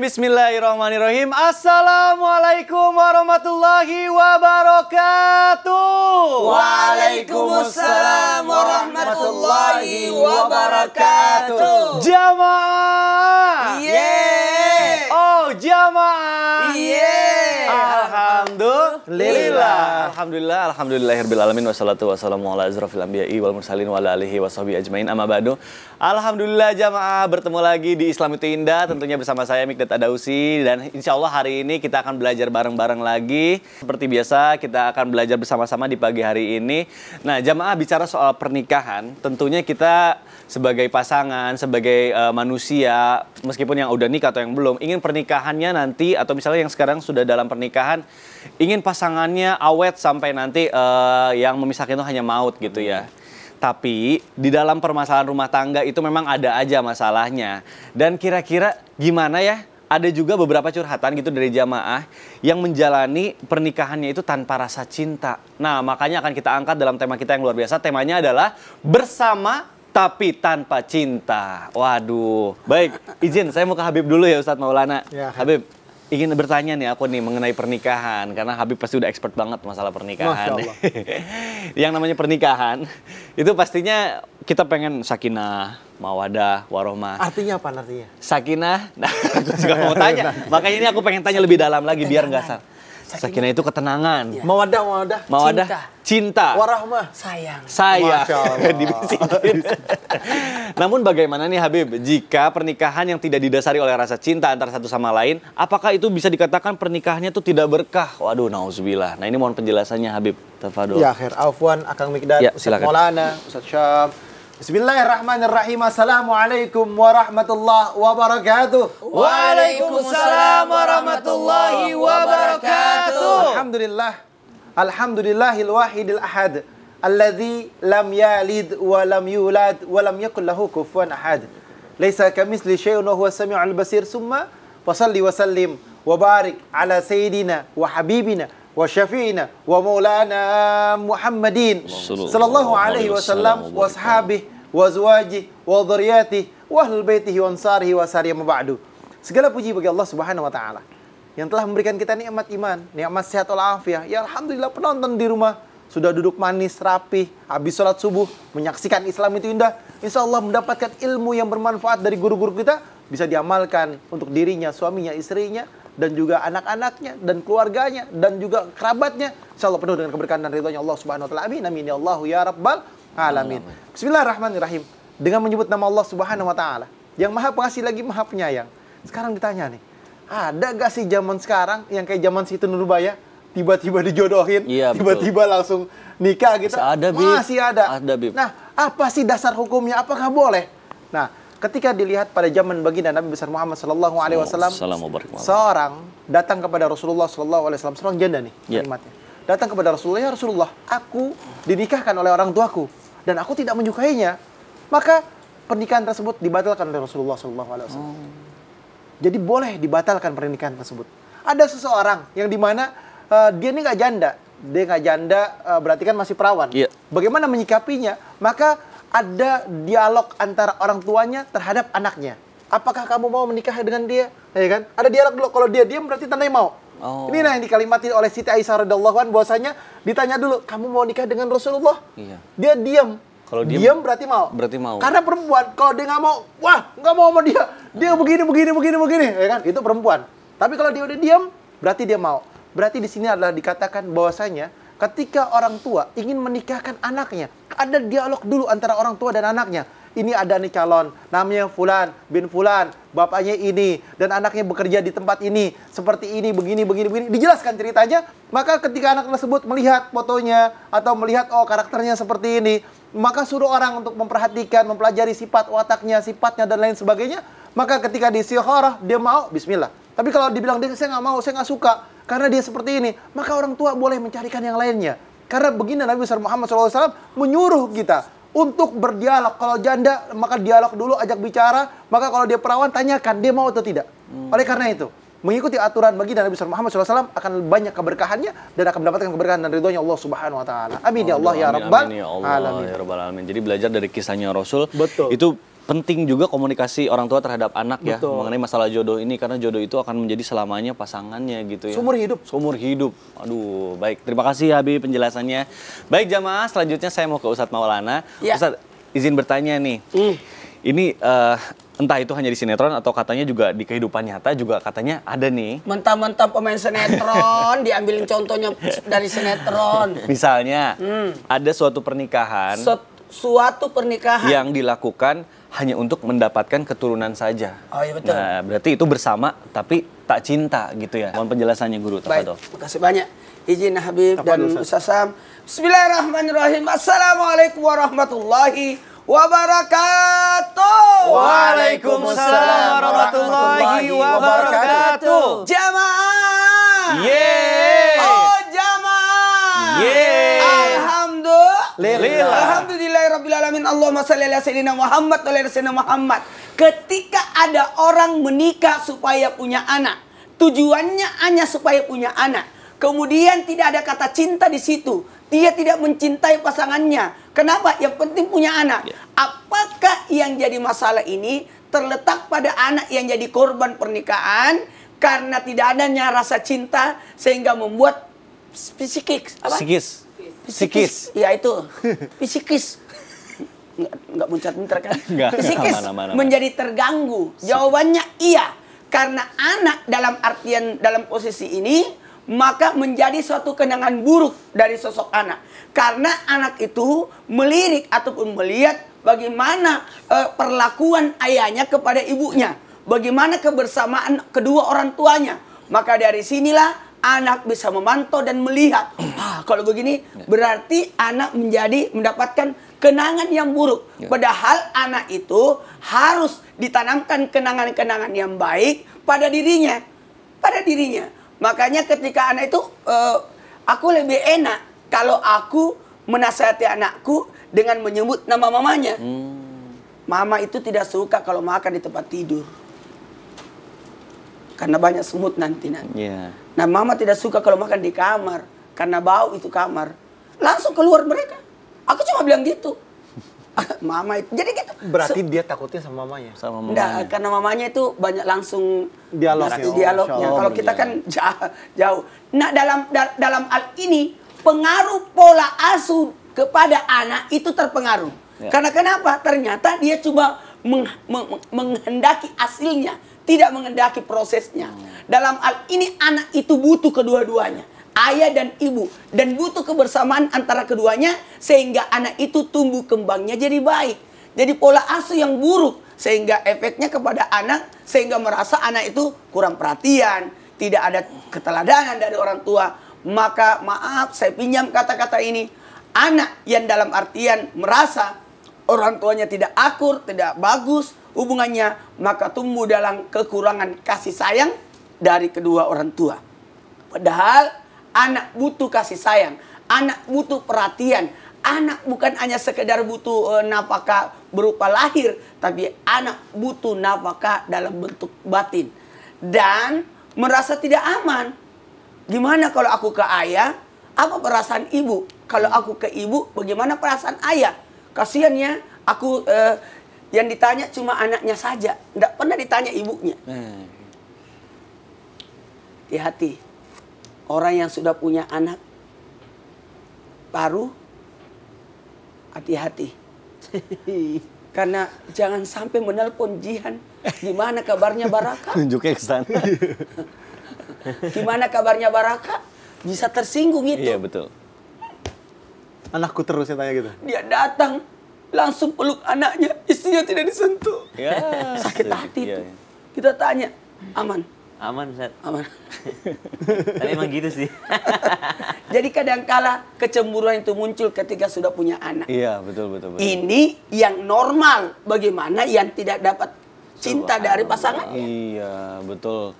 Bismillahirrahmanirrahim. Assalamualaikum warahmatullahi wabarakatuh. Waalaikumsalam warahmatullahi wabarakatuh. Jamaah. Yeah. Oh, jamaah. Yeah. Alhamdulillah. Alhamdulillah. Alhamdulillah, alhamdulillahirabbil alamin wassalatu wassalamu ala azrafil anbiya'i wal mursalin wa ala alihi washabi ajmain amma ba'du. Alhamdulillah jamaah bertemu lagi di Islam itu Indah tentunya bersama saya Mikdat Adausi dan insyaallah hari ini kita akan belajar bareng-bareng lagi. Seperti biasa kita akan belajar bersama-sama di pagi hari ini. Nah, jamaah bicara soal pernikahan, tentunya kita sebagai pasangan, sebagai uh, manusia, meskipun yang udah nikah atau yang belum, ingin pernikahannya nanti atau misalnya yang sekarang sudah dalam pernikahan, ingin pasangannya awet sampai nanti uh, yang memisahkan itu hanya maut gitu ya. Tapi di dalam permasalahan rumah tangga itu memang ada aja masalahnya. Dan kira-kira gimana ya ada juga beberapa curhatan gitu dari jamaah yang menjalani pernikahannya itu tanpa rasa cinta. Nah, makanya akan kita angkat dalam tema kita yang luar biasa. Temanya adalah bersama tapi tanpa cinta. Waduh. Baik, izin saya mau ke Habib dulu ya Ustadz Maulana. Ya, Habib, ingin bertanya nih aku nih mengenai pernikahan karena Habib pasti udah expert banget masalah pernikahan. Yang namanya pernikahan itu pastinya kita pengen sakinah, mawadah, warohmah. Artinya apa artinya? Sakinah. Nah, aku juga mau tanya. Makanya ini aku pengen tanya lebih dalam lagi biar nggak salah Sakinah itu ketenangan. Ya. Mawadah, mawadah. Mawadah. Cinta. Cinta. Warahmah. Sayang. Sayang. Namun bagaimana nih Habib, jika pernikahan yang tidak didasari oleh rasa cinta antara satu sama lain, apakah itu bisa dikatakan pernikahannya itu tidak berkah? Waduh, na'udzubillah. Nah ini mohon penjelasannya Habib. Tafadol. Ya, akhir. Afwan, Akang Mikdad, ya, Ustaz Maulana, Ustaz Syam. Bismillahirrahmanirrahim. Assalamualaikum warahmatullahi wabarakatuh. Waalaikumsalam warahmatullahi الحمد لله الحمد لله الواحد الأحد الذي لم يلد ولم يولد ولم يكن له كفوا أحد ليس كمثل شيء وهو السميع البصير ثم فصل وسلم وبارك على سيدنا وحبيبنا وشفينا ومولانا محمدين صلى الله عليه وسلم وصحابه وزواجه وضرياته وأهل بيته وأنصاره وساره بعد Segala puji الله سبحانه وتعالى yang telah memberikan kita nikmat iman, nikmat sehat walafiat. Ya alhamdulillah penonton di rumah sudah duduk manis, rapi, habis sholat subuh, menyaksikan Islam itu indah. Insya Allah mendapatkan ilmu yang bermanfaat dari guru-guru kita, bisa diamalkan untuk dirinya, suaminya, istrinya, dan juga anak-anaknya, dan keluarganya, dan juga kerabatnya. Insya Allah penuh dengan keberkahan dan ridhonya Allah subhanahu wa ta'ala. Amin, amin ya Allah, ya Rabbal Alamin. Bismillahirrahmanirrahim. Dengan menyebut nama Allah subhanahu wa ta'ala, yang maha pengasih lagi maha penyayang. Sekarang ditanya nih, ada gak sih zaman sekarang yang kayak zaman situ Nurbaya tiba-tiba dijodohin, iya, tiba-tiba langsung nikah gitu? Masih ada, Bib. Masih ada. Ada, Bib. Nah, apa sih dasar hukumnya? Apakah boleh? Nah, ketika dilihat pada zaman baginda Nabi besar Muhammad Shallallahu Alaihi oh, Wasallam, seorang datang kepada Rasulullah Shallallahu Alaihi Wasallam, seorang janda nih yeah. datang kepada Rasulullah, ya Rasulullah, aku dinikahkan oleh orang tuaku dan aku tidak menyukainya, maka pernikahan tersebut dibatalkan oleh Rasulullah Shallallahu Alaihi Wasallam. Hmm. Jadi boleh dibatalkan pernikahan tersebut. Ada seseorang yang dimana uh, eh, dia ini nggak janda, dia nggak janda uh, berarti kan masih perawan. Yeah. Bagaimana menyikapinya? Maka ada dialog antara orang tuanya terhadap anaknya. Apakah kamu mau menikah dengan dia? Ya kan? Ada dialog dulu. Kalau dia diam berarti tanda mau. Oh. Ini nah yang dikalimatin oleh Siti Aisyah radhiallahu anha bahwasanya ditanya dulu, "Kamu mau nikah dengan Rasulullah?" Iya. Dia diam. Kalau diam, diam berarti mau. Berarti mau. Karena perempuan kalau dia nggak mau, wah nggak mau sama dia dia begini begini begini begini ya kan itu perempuan tapi kalau dia udah diam berarti dia mau berarti di sini adalah dikatakan bahwasanya ketika orang tua ingin menikahkan anaknya ada dialog dulu antara orang tua dan anaknya ini ada nih calon, namanya Fulan bin Fulan, bapaknya ini, dan anaknya bekerja di tempat ini, seperti ini, begini, begini, begini. Dijelaskan ceritanya, maka ketika anak tersebut melihat fotonya, atau melihat, oh karakternya seperti ini, maka suruh orang untuk memperhatikan, mempelajari sifat wataknya, sifatnya dan lain sebagainya. Maka ketika di istikharah dia mau, bismillah. Tapi kalau dibilang dia saya nggak mau, saya nggak suka karena dia seperti ini, maka orang tua boleh mencarikan yang lainnya. Karena begini Nabi besar Muhammad SAW menyuruh kita untuk berdialog. Kalau janda, maka dialog dulu, ajak bicara. Maka kalau dia perawan, tanyakan dia mau atau tidak. Hmm. Oleh karena itu, mengikuti aturan bagi Nabi Muhammad SAW akan banyak keberkahannya dan akan mendapatkan keberkahan dan ridhonya Allah Subhanahu Wa Taala. Amin ya Allah ya Rabbal ya alamin. Ya Rabbal Jadi belajar dari kisahnya Rasul. Betul. Itu penting juga komunikasi orang tua terhadap anak ya, Betul. ya mengenai masalah jodoh ini karena jodoh itu akan menjadi selamanya pasangannya gitu ya. Seumur hidup. Seumur hidup. Aduh, baik. Terima kasih Habib penjelasannya. Baik jamaah, selanjutnya saya mau ke Ustadz Maulana. Ya. Ustadz izin bertanya nih. Hmm ini uh, entah itu hanya di sinetron atau katanya juga di kehidupan nyata juga katanya ada nih. Mentah-mentah pemain sinetron diambilin contohnya dari sinetron. Misalnya hmm. ada suatu pernikahan. Su suatu pernikahan yang dilakukan hanya untuk mendapatkan keturunan saja. Oh iya betul. Nah, berarti itu bersama tapi tak cinta gitu ya. Mohon penjelasannya guru. Baik, terima kasih banyak. Izin Habib dan Ustaz Sam. Bismillahirrahmanirrahim. Assalamualaikum warahmatullahi wabarakatuh. Waalaikumsalam warahmatullahi wabarakatuh. Jamaah. Yeay. Oh, jamaah. Yeay. Alhamdulillah. Alhamdulillah Rabbil Alamin. Allahumma salli ala Sayyidina Muhammad wa ala Sayyidina Muhammad. Ketika ada orang menikah supaya punya anak. Tujuannya hanya supaya punya anak. Kemudian tidak ada kata cinta di situ. Dia tidak mencintai pasangannya. Kenapa? Yang penting punya anak. Ya. Apakah yang jadi masalah ini terletak pada anak yang jadi korban pernikahan karena tidak adanya rasa cinta sehingga membuat psikis apa? Psikis. Psikis. Ya itu. Psikis. Enggak muncrat-muncrat kan? Enggak. Psikis mana, mana, mana. menjadi terganggu. Jawabannya iya. Karena anak dalam artian dalam posisi ini maka menjadi suatu kenangan buruk dari sosok anak. Karena anak itu melirik ataupun melihat bagaimana e, perlakuan ayahnya kepada ibunya, bagaimana kebersamaan kedua orang tuanya. Maka dari sinilah anak bisa memantau dan melihat. Ah, kalau begini berarti anak menjadi mendapatkan kenangan yang buruk. Ya. Padahal anak itu harus ditanamkan kenangan-kenangan yang baik pada dirinya. Pada dirinya. Makanya ketika anak itu uh, aku lebih enak kalau aku menasihati anakku dengan menyebut nama mamanya. Hmm. Mama itu tidak suka kalau makan di tempat tidur. Karena banyak semut nanti nanti. Iya. Yeah. Nah, mama tidak suka kalau makan di kamar karena bau itu kamar. Langsung keluar mereka. Aku cuma bilang gitu. mama itu jadi gitu berarti so, dia takutnya sama mamanya sama mamanya enggak, karena mamanya itu banyak langsung dialog ya, dialognya oh, kalau kita kan jauh, jauh nah dalam da, dalam hal ini pengaruh pola asuh kepada anak itu terpengaruh ya. karena kenapa ternyata dia cuma meng, meng, menghendaki hasilnya tidak menghendaki prosesnya hmm. dalam hal ini anak itu butuh kedua-duanya ayah dan ibu dan butuh kebersamaan antara keduanya sehingga anak itu tumbuh kembangnya jadi baik. Jadi pola asuh yang buruk sehingga efeknya kepada anak sehingga merasa anak itu kurang perhatian, tidak ada keteladanan dari orang tua. Maka maaf saya pinjam kata-kata ini. Anak yang dalam artian merasa orang tuanya tidak akur, tidak bagus hubungannya, maka tumbuh dalam kekurangan kasih sayang dari kedua orang tua. Padahal Anak butuh kasih sayang, anak butuh perhatian. Anak bukan hanya sekedar butuh e, nafkah berupa lahir, tapi anak butuh nafkah dalam bentuk batin. Dan merasa tidak aman. Gimana kalau aku ke ayah? Apa perasaan ibu? Kalau aku ke ibu, bagaimana perasaan ayah? Kasihannya, aku e, yang ditanya cuma anaknya saja, tidak pernah ditanya ibunya. Di hmm. hati Orang yang sudah punya anak paruh hati-hati. Karena jangan sampai menelpon Jihan, gimana kabarnya Baraka? Tunjuknya ke gimana kabarnya Baraka? Bisa tersinggung itu. Iya, betul. Anakku terus yang tanya gitu. Dia datang, langsung peluk anaknya, istrinya tidak disentuh. Ya, Sakit hati ya, itu. Iya. Kita tanya, aman. Aman, Ustaz. Aman. Tapi emang gitu sih. Jadi kadangkala kecemburuan itu muncul ketika sudah punya anak. Iya, betul, betul, betul. Ini yang normal. Bagaimana yang tidak dapat cinta dari pasangannya? Iya, betul.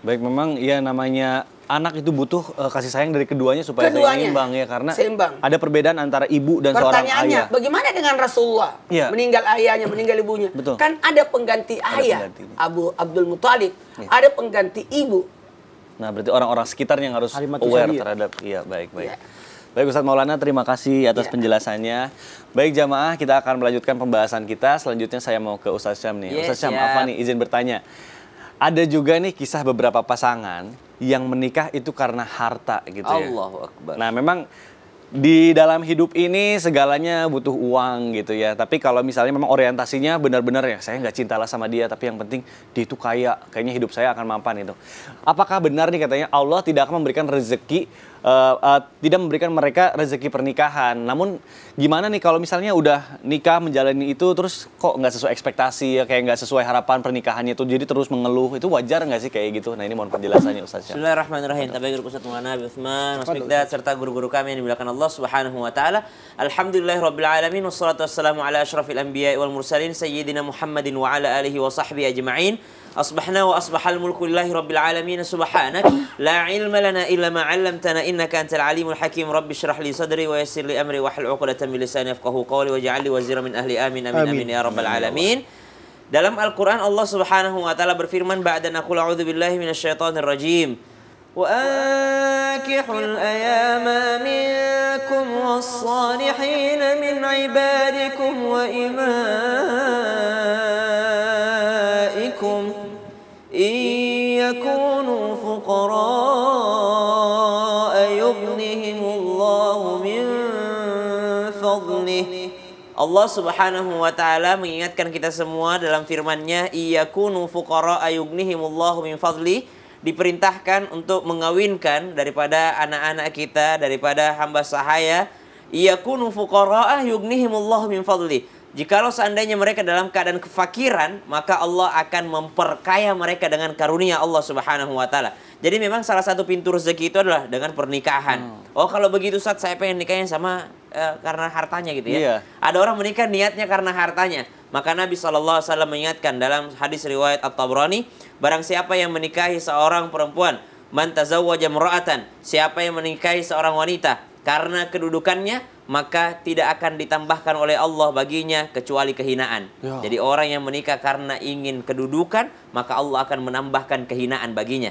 Baik, memang ya namanya anak itu butuh uh, kasih sayang dari keduanya supaya keduanya. seimbang ya karena seimbang. ada perbedaan antara ibu dan seorang ayah. Pertanyaannya, bagaimana dengan Rasulullah? Ya. Meninggal ayahnya, meninggal ibunya. Betul. Kan ada pengganti ada ayah, pengganti. Abu Abdul Muthalib, ya. ada pengganti ibu. Nah, berarti orang-orang sekitarnya yang harus aware terhadap iya baik-baik. Iya. Baik Ustadz Maulana, terima kasih atas ya. penjelasannya. Baik jamaah, kita akan melanjutkan pembahasan kita. Selanjutnya saya mau ke Ustadz Syam nih. Iya, Ustadz Syam, ya. apa nih izin bertanya? Ada juga nih kisah beberapa pasangan yang menikah itu karena harta gitu ya. Allahu Akbar. Nah, memang di dalam hidup ini segalanya butuh uang gitu ya. Tapi kalau misalnya memang orientasinya benar-benar ya, saya nggak cintalah sama dia, tapi yang penting dia itu kaya, kayaknya hidup saya akan mampan itu. Apakah benar nih katanya Allah tidak akan memberikan rezeki uh, uh, tidak memberikan mereka rezeki pernikahan. Namun gimana nih kalau misalnya udah nikah menjalani itu terus kok nggak sesuai ekspektasi ya kayak nggak sesuai harapan pernikahannya itu jadi terus mengeluh itu wajar nggak sih kayak gitu? Nah ini mohon penjelasannya Ustaz. Bismillahirrahmanirrahim. Tapi guru Ustaz Maulana Abi Utsman, Mas serta guru-guru kami yang dimuliakan Allah Subhanahu wa taala. Alhamdulillahirabbil alamin wassalatu wassalamu ala asyrafil anbiya'i wal mursalin sayyidina Muhammadin wa ala alihi wa sahbihi ajma'in. أصبحنا وأصبح الملك لله رب العالمين سبحانك لا علم لنا إلا ما علمتنا إنك أنت العليم الحكيم رب اشرح لي صدري ويسر لي أمري واحل عقدة من لساني يفقهوا قولي واجعل لي وزيرا من أهلي آمين آمين آمين, آمين يا رب العالمين Dalam Al-Quran Allah Subhanahu wa taala berfirman أقول أعوذ بالله billahi الشيطان rajim. وأنكحوا الأيام منكم والصالحين من عبادكم وإمامكم يكونوا فقراء يغنهم الله من فضله Allah Subhanahu wa taala mengingatkan kita semua dalam firman-Nya iyyakunu fuqara ayughnihimullahu min fadli diperintahkan untuk mengawinkan daripada anak-anak kita daripada hamba sahaya iyyakunu fuqara ayughnihimullahu min fadli Jikalau seandainya mereka dalam keadaan kefakiran, maka Allah akan memperkaya mereka dengan karunia Allah Subhanahu wa taala. Jadi memang salah satu pintu rezeki itu adalah dengan pernikahan. Hmm. Oh, kalau begitu saat saya pengen nikahnya sama uh, karena hartanya gitu ya. Iya. Ada orang menikah niatnya karena hartanya. Maka Nabi saw alaihi mengingatkan dalam hadis riwayat At-Tabrani, barang siapa yang menikahi seorang perempuan, man tazawwaja siapa yang menikahi seorang wanita, karena kedudukannya maka tidak akan ditambahkan oleh Allah baginya kecuali kehinaan. Ya. Jadi orang yang menikah karena ingin kedudukan maka Allah akan menambahkan kehinaan baginya.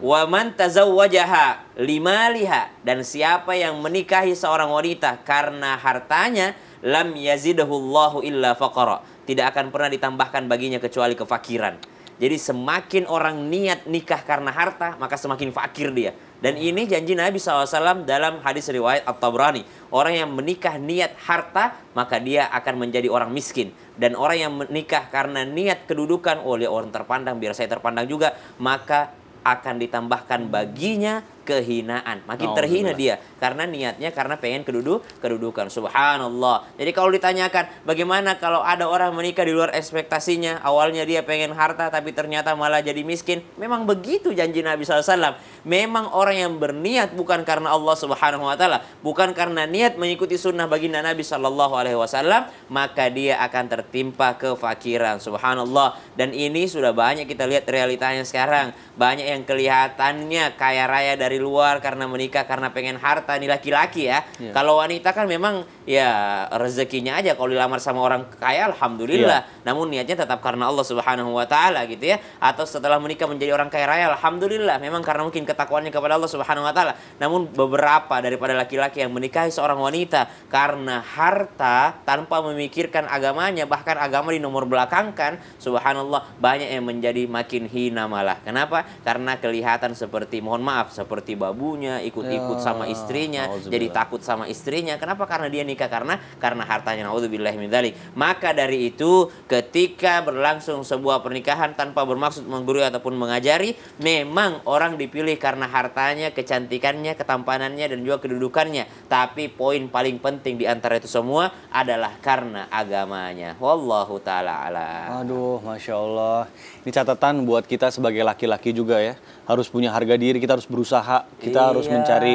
Wa man tazawwajaha limaliha dan siapa yang menikahi seorang wanita karena hartanya lam yazidahullahu illa faqara. Tidak akan pernah ditambahkan baginya kecuali kefakiran. Jadi semakin orang niat nikah karena harta maka semakin fakir dia dan ini janji Nabi SAW dalam hadis riwayat At-Tabrani. Orang yang menikah niat harta, maka dia akan menjadi orang miskin. Dan orang yang menikah karena niat kedudukan, oleh orang terpandang, biar saya terpandang juga, maka akan ditambahkan baginya kehinaan. Makin terhina dia karena niatnya karena pengen keduduk kedudukan. Subhanallah. Jadi kalau ditanyakan bagaimana kalau ada orang menikah di luar ekspektasinya, awalnya dia pengen harta tapi ternyata malah jadi miskin. Memang begitu janji Nabi SAW. Memang orang yang berniat bukan karena Allah Subhanahu wa taala, bukan karena niat mengikuti sunnah baginda Nabi Shallallahu alaihi wasallam, maka dia akan tertimpa kefakiran. Subhanallah. Dan ini sudah banyak kita lihat realitanya sekarang. Banyak yang kelihatannya kaya raya dari dari luar karena menikah karena pengen harta nih laki-laki ya. Yeah. Kalau wanita kan memang ya rezekinya aja kalau dilamar sama orang kaya alhamdulillah yeah. namun niatnya tetap karena Allah Subhanahu wa taala gitu ya atau setelah menikah menjadi orang kaya raya alhamdulillah memang karena mungkin ketakwaannya kepada Allah Subhanahu wa taala namun beberapa daripada laki-laki yang menikahi seorang wanita karena harta tanpa memikirkan agamanya bahkan agama di nomor belakangkan subhanallah banyak yang menjadi makin hina malah kenapa karena kelihatan seperti mohon maaf seperti babunya ikut-ikut sama ya, istrinya jadi takut sama istrinya kenapa karena dia nikah menikah karena karena hartanya naudzubillah min dzalik. Maka dari itu ketika berlangsung sebuah pernikahan tanpa bermaksud menggurui ataupun mengajari, memang orang dipilih karena hartanya, kecantikannya, ketampanannya dan juga kedudukannya. Tapi poin paling penting di antara itu semua adalah karena agamanya. Wallahu taala ala Aduh, masya Allah. Ini catatan buat kita sebagai laki-laki juga ya harus punya harga diri, kita harus berusaha, kita iya, harus mencari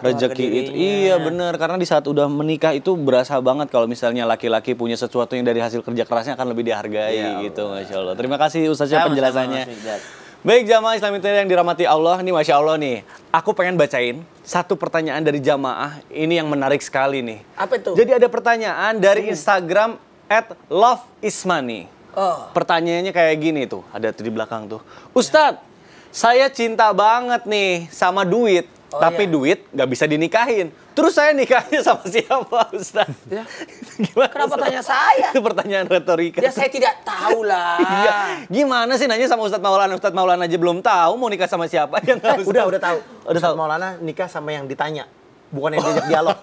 rezeki itu. Iya bener, karena di saat udah menikah itu berasa banget kalau misalnya laki-laki punya sesuatu yang dari hasil kerja kerasnya akan lebih dihargai ya, gitu, masya Allah. Terima kasih Ustaz ya, penjelasannya. Baik jamaah Islam yang dirahmati Allah, nih masya Allah nih, aku pengen bacain satu pertanyaan dari jamaah ini yang menarik sekali nih. Apa itu? Jadi ada pertanyaan dari hmm. Instagram at love ismani. Oh. Pertanyaannya kayak gini tuh, ada tuh di belakang tuh. Ustadz, saya cinta banget nih sama duit, oh, tapi iya. duit nggak bisa dinikahin. Terus saya nikahnya sama siapa, Ustaz? Ya. Gimana, Kenapa tanya saya? Itu pertanyaan retorika. Ya saya tidak tahu lah. iya. Gimana sih nanya sama Ustaz Maulana? Ustaz Maulana aja belum tahu mau nikah sama siapa. Ya, eh, udah, udah tahu. Udah Ustaz tahu. Maulana nikah sama yang ditanya bukan yang diajak dialog.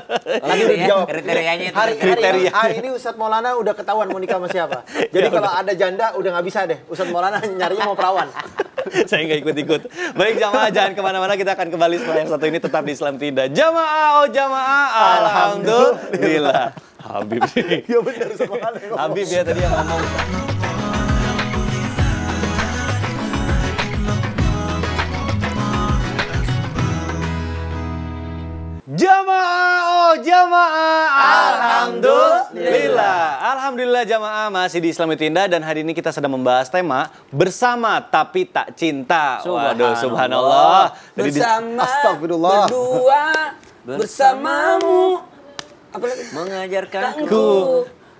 Lagi dia ya, jawab. Kriterianya itu. Hari, kriteria. hari, hari ini Ustadz Maulana udah ketahuan mau nikah sama siapa. Ya Jadi kalau ada janda udah nggak bisa deh. Ustadz Maulana nyarinya mau perawan. Saya nggak ikut-ikut. Baik jamaah jangan kemana-mana kita akan kembali setelah yang satu ini tetap di Islam tidak. Jamaah oh jamaah alhamdulillah. Habib sih. Ya benar Habib ya tadi yang ngomong. Jamaah, oh jamaah. Alhamdulillah. Alhamdulillah jamaah masih di Islam dan hari ini kita sedang membahas tema bersama tapi tak cinta. Subhanallah. Waduh, subhanallah. Jadi bersama, astagfirullah. Berdua bersamamu. Apa lagi? Mengajarkanku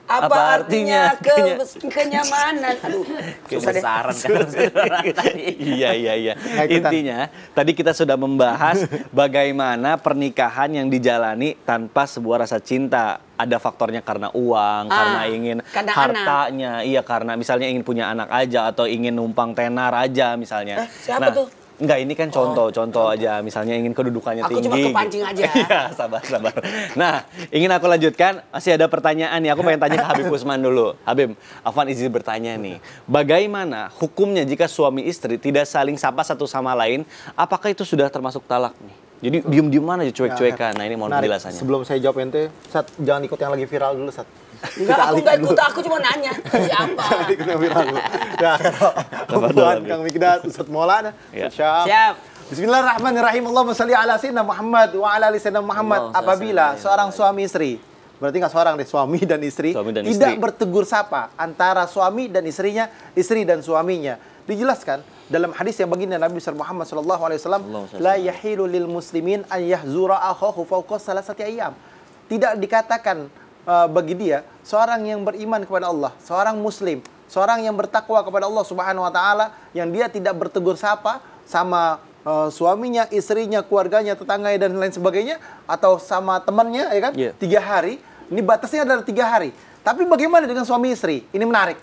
apa, apa artinya, artinya ke, kenyamanan? Aduh, kebesaran kan Iya, iya, iya. Intinya, tadi kita sudah membahas bagaimana pernikahan yang dijalani tanpa sebuah rasa cinta. Ada faktornya karena uang, ah, karena ingin karena hartanya, anak. iya karena misalnya ingin punya anak aja atau ingin numpang tenar aja misalnya. Eh, siapa nah, tuh? Enggak, ini kan contoh-contoh oh. aja. Misalnya ingin kedudukannya aku tinggi. Aku cuma gitu. kepancing aja. Iya, sabar, sabar. Nah, ingin aku lanjutkan. Masih ada pertanyaan nih. Aku pengen tanya ke Habib Usman dulu. Habib, Afan izin bertanya nih. Bagaimana hukumnya jika suami istri tidak saling sapa satu sama lain? Apakah itu sudah termasuk talak nih? Jadi diem-diem mana aja cuek-cuekan. Nah, ini mau penjelasannya. Sebelum saya jawab ente, Sat, jangan ikut yang lagi viral dulu, Sat. Enggak, aku enggak ikut, aku cuma nanya. Siapa? nah, ya, kalau kumpulan Kang Mikdad, Ustaz Maulana, ya. Syaf. Siap. Bismillahirrahmanirrahim. Allahumma salli ala sayyidina Muhammad wa ala ali sayyidina Muhammad. Apabila seorang suami istri berarti enggak seorang deh suami dan istri suami dan tidak istri. bertegur sapa antara suami dan istrinya istri dan suaminya dijelaskan dalam hadis yang baginda Nabi besar Muhammad Shallallahu Alaihi Wasallam la yahilu lil muslimin an yahzura akhahu fauqa salasati ayam tidak dikatakan Eh, bagi dia seorang yang beriman kepada Allah, seorang muslim, seorang yang bertakwa kepada Allah Subhanahu wa taala yang dia tidak bertegur sapa sama uh, suaminya, istrinya, keluarganya, tetangga dan lain sebagainya atau sama temannya ya kan? Yeah. Tiga hari. Ini batasnya adalah tiga hari. Tapi bagaimana dengan suami istri? Ini menarik.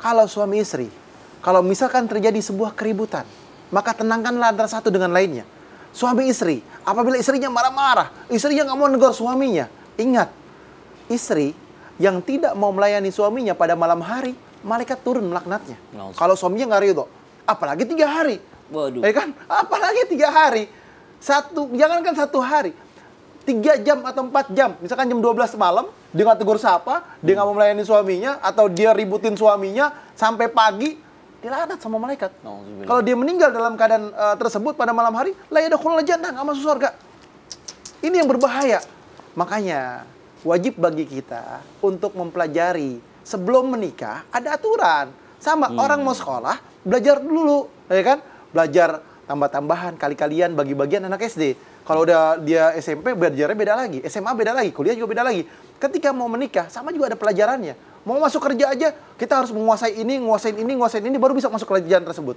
Kalau suami istri, kalau misalkan terjadi sebuah keributan, maka tenangkanlah antara satu dengan lainnya. Suami istri, apabila istrinya marah-marah, istrinya nggak mau negor suaminya, ingat istri yang tidak mau melayani suaminya pada malam hari, malaikat turun melaknatnya. Langsung. Kalau suaminya nggak ridho, apalagi tiga hari. Waduh. Ya kan? Apalagi tiga hari. Satu, jangankan satu hari. Tiga jam atau empat jam. Misalkan jam 12 malam, dia nggak tegur siapa, hmm. dia nggak mau melayani suaminya, atau dia ributin suaminya sampai pagi, dilaknat sama malaikat. Kalau dia meninggal dalam keadaan uh, tersebut pada malam hari, lah la yadkhulul jannah, nggak masuk surga. Ini yang berbahaya. Makanya wajib bagi kita untuk mempelajari sebelum menikah ada aturan. Sama hmm. orang mau sekolah belajar dulu, ya kan? Belajar tambah-tambahan kali-kalian bagi-bagian anak SD. Kalau udah dia SMP belajarnya beda lagi, SMA beda lagi, kuliah juga beda lagi. Ketika mau menikah sama juga ada pelajarannya. Mau masuk kerja aja kita harus menguasai ini, menguasai ini, menguasai ini baru bisa masuk kerjaan tersebut.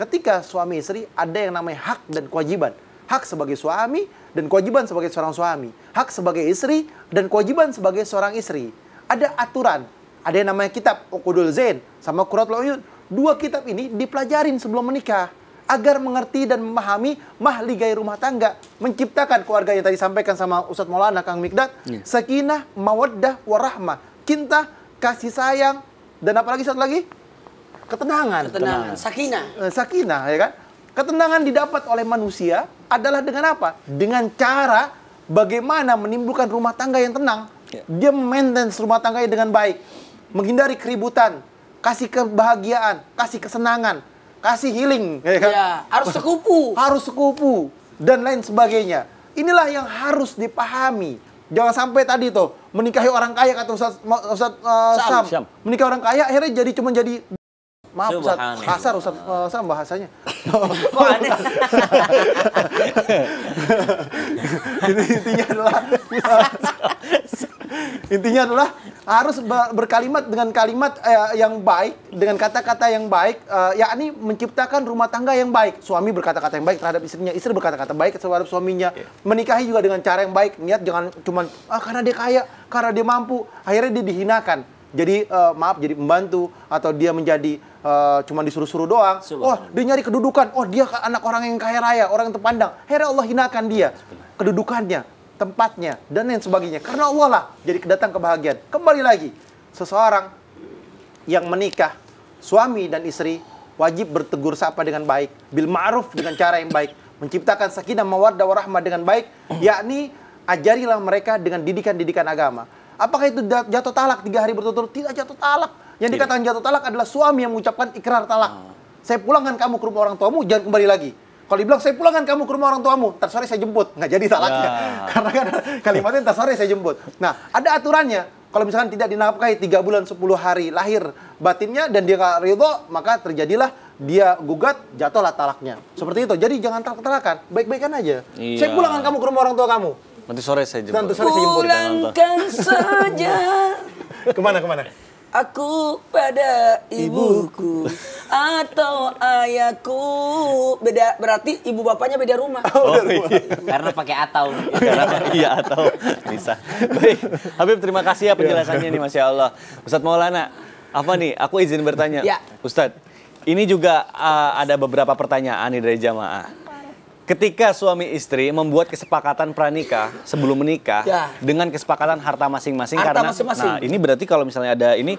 Ketika suami istri ada yang namanya hak dan kewajiban. Hak sebagai suami, dan kewajiban sebagai seorang suami, hak sebagai istri dan kewajiban sebagai seorang istri. Ada aturan, ada yang namanya kitab Uqudul Zain sama Qurratul Uyun. Dua kitab ini dipelajarin sebelum menikah agar mengerti dan memahami mahligai rumah tangga, menciptakan keluarga yang tadi sampaikan sama Ustadz Maulana Kang Mikdad, yeah. sakinah, mawaddah, warahmah, cinta, kasih sayang, dan apalagi satu lagi ketenangan. Ketenangan, sakinah. Eh, sakinah ya kan? Ketenangan didapat oleh manusia adalah dengan apa? Dengan cara bagaimana menimbulkan rumah tangga yang tenang. Ya. Dia maintenance rumah tangganya dengan baik. Menghindari keributan, kasih kebahagiaan, kasih kesenangan, kasih healing. Ya, kan? yeah, harus sekupu. harus sekupu dan lain sebagainya. Inilah yang harus dipahami. Jangan sampai tadi tuh menikahi orang kaya kata Ustaz, Ustaz uh, Sam. Sam. Menikahi orang kaya akhirnya jadi cuma jadi Maaf Ustaz, kasar Ustaz, uh, eh, sama bahasanya. Kok intinya adalah intinya adalah harus berkalimat dengan kalimat eh, yang baik, dengan kata-kata yang baik, eh, yakni menciptakan rumah tangga yang baik. Suami berkata-kata yang baik terhadap istrinya, istri berkata-kata baik terhadap suaminya. Iya. Menikahi juga dengan cara yang baik, niat jangan cuma ah karena dia kaya, karena dia mampu, akhirnya dia dihinakan jadi uh, maaf jadi membantu atau dia menjadi uh, cuma disuruh-suruh doang. oh, dia nyari kedudukan. Oh, dia anak orang yang kaya raya, orang yang terpandang. Akhirnya Allah hinakan dia. Kedudukannya, tempatnya dan lain sebagainya. Karena Allah lah jadi kedatang kebahagiaan. Kembali lagi, seseorang yang menikah suami dan istri wajib bertegur sapa dengan baik, bil ma'ruf dengan cara yang baik, menciptakan sakinah mawaddah warahmah dengan baik, yakni ajarilah mereka dengan didikan-didikan agama Apakah itu jatuh talak tiga hari berturut-turut? Tidak jatuh talak. Yang dikatakan jatuh talak adalah suami yang mengucapkan ikrar talak. Hmm. Saya pulangkan kamu ke rumah orang tuamu, jangan kembali lagi. Kalau dibilang saya pulangkan kamu ke rumah orang tuamu, tersore saya jemput, nggak jadi talaknya. Nah. Karena kan kalimatnya tersore saya jemput. Nah, ada aturannya. Kalau misalkan tidak dinafkahi tiga bulan 10 hari lahir batinnya dan dia nggak ridho, maka terjadilah dia gugat, jatuhlah talaknya. Seperti itu. Jadi jangan talak-talakan, baik-baikan aja. Iya. Saya pulangkan kamu ke rumah orang tua kamu Nanti sore saya jemput. Nanti sore saya jemput. Pulangkan saja. kemana kemana? Aku pada ibuku atau ayahku beda berarti ibu bapaknya beda rumah. Oh, beda oh, Iya. Karena pakai atau. Karena iya atau bisa. Baik, Habib terima kasih ya iya. penjelasannya nih Masya Allah. Ustadz Maulana, apa nih? Aku izin bertanya. Ya. Ustadz, ini juga uh, ada beberapa pertanyaan nih dari jamaah. Ketika suami istri membuat kesepakatan pranikah sebelum menikah ya. dengan kesepakatan harta masing-masing karena masing-masing. nah ini berarti kalau misalnya ada ini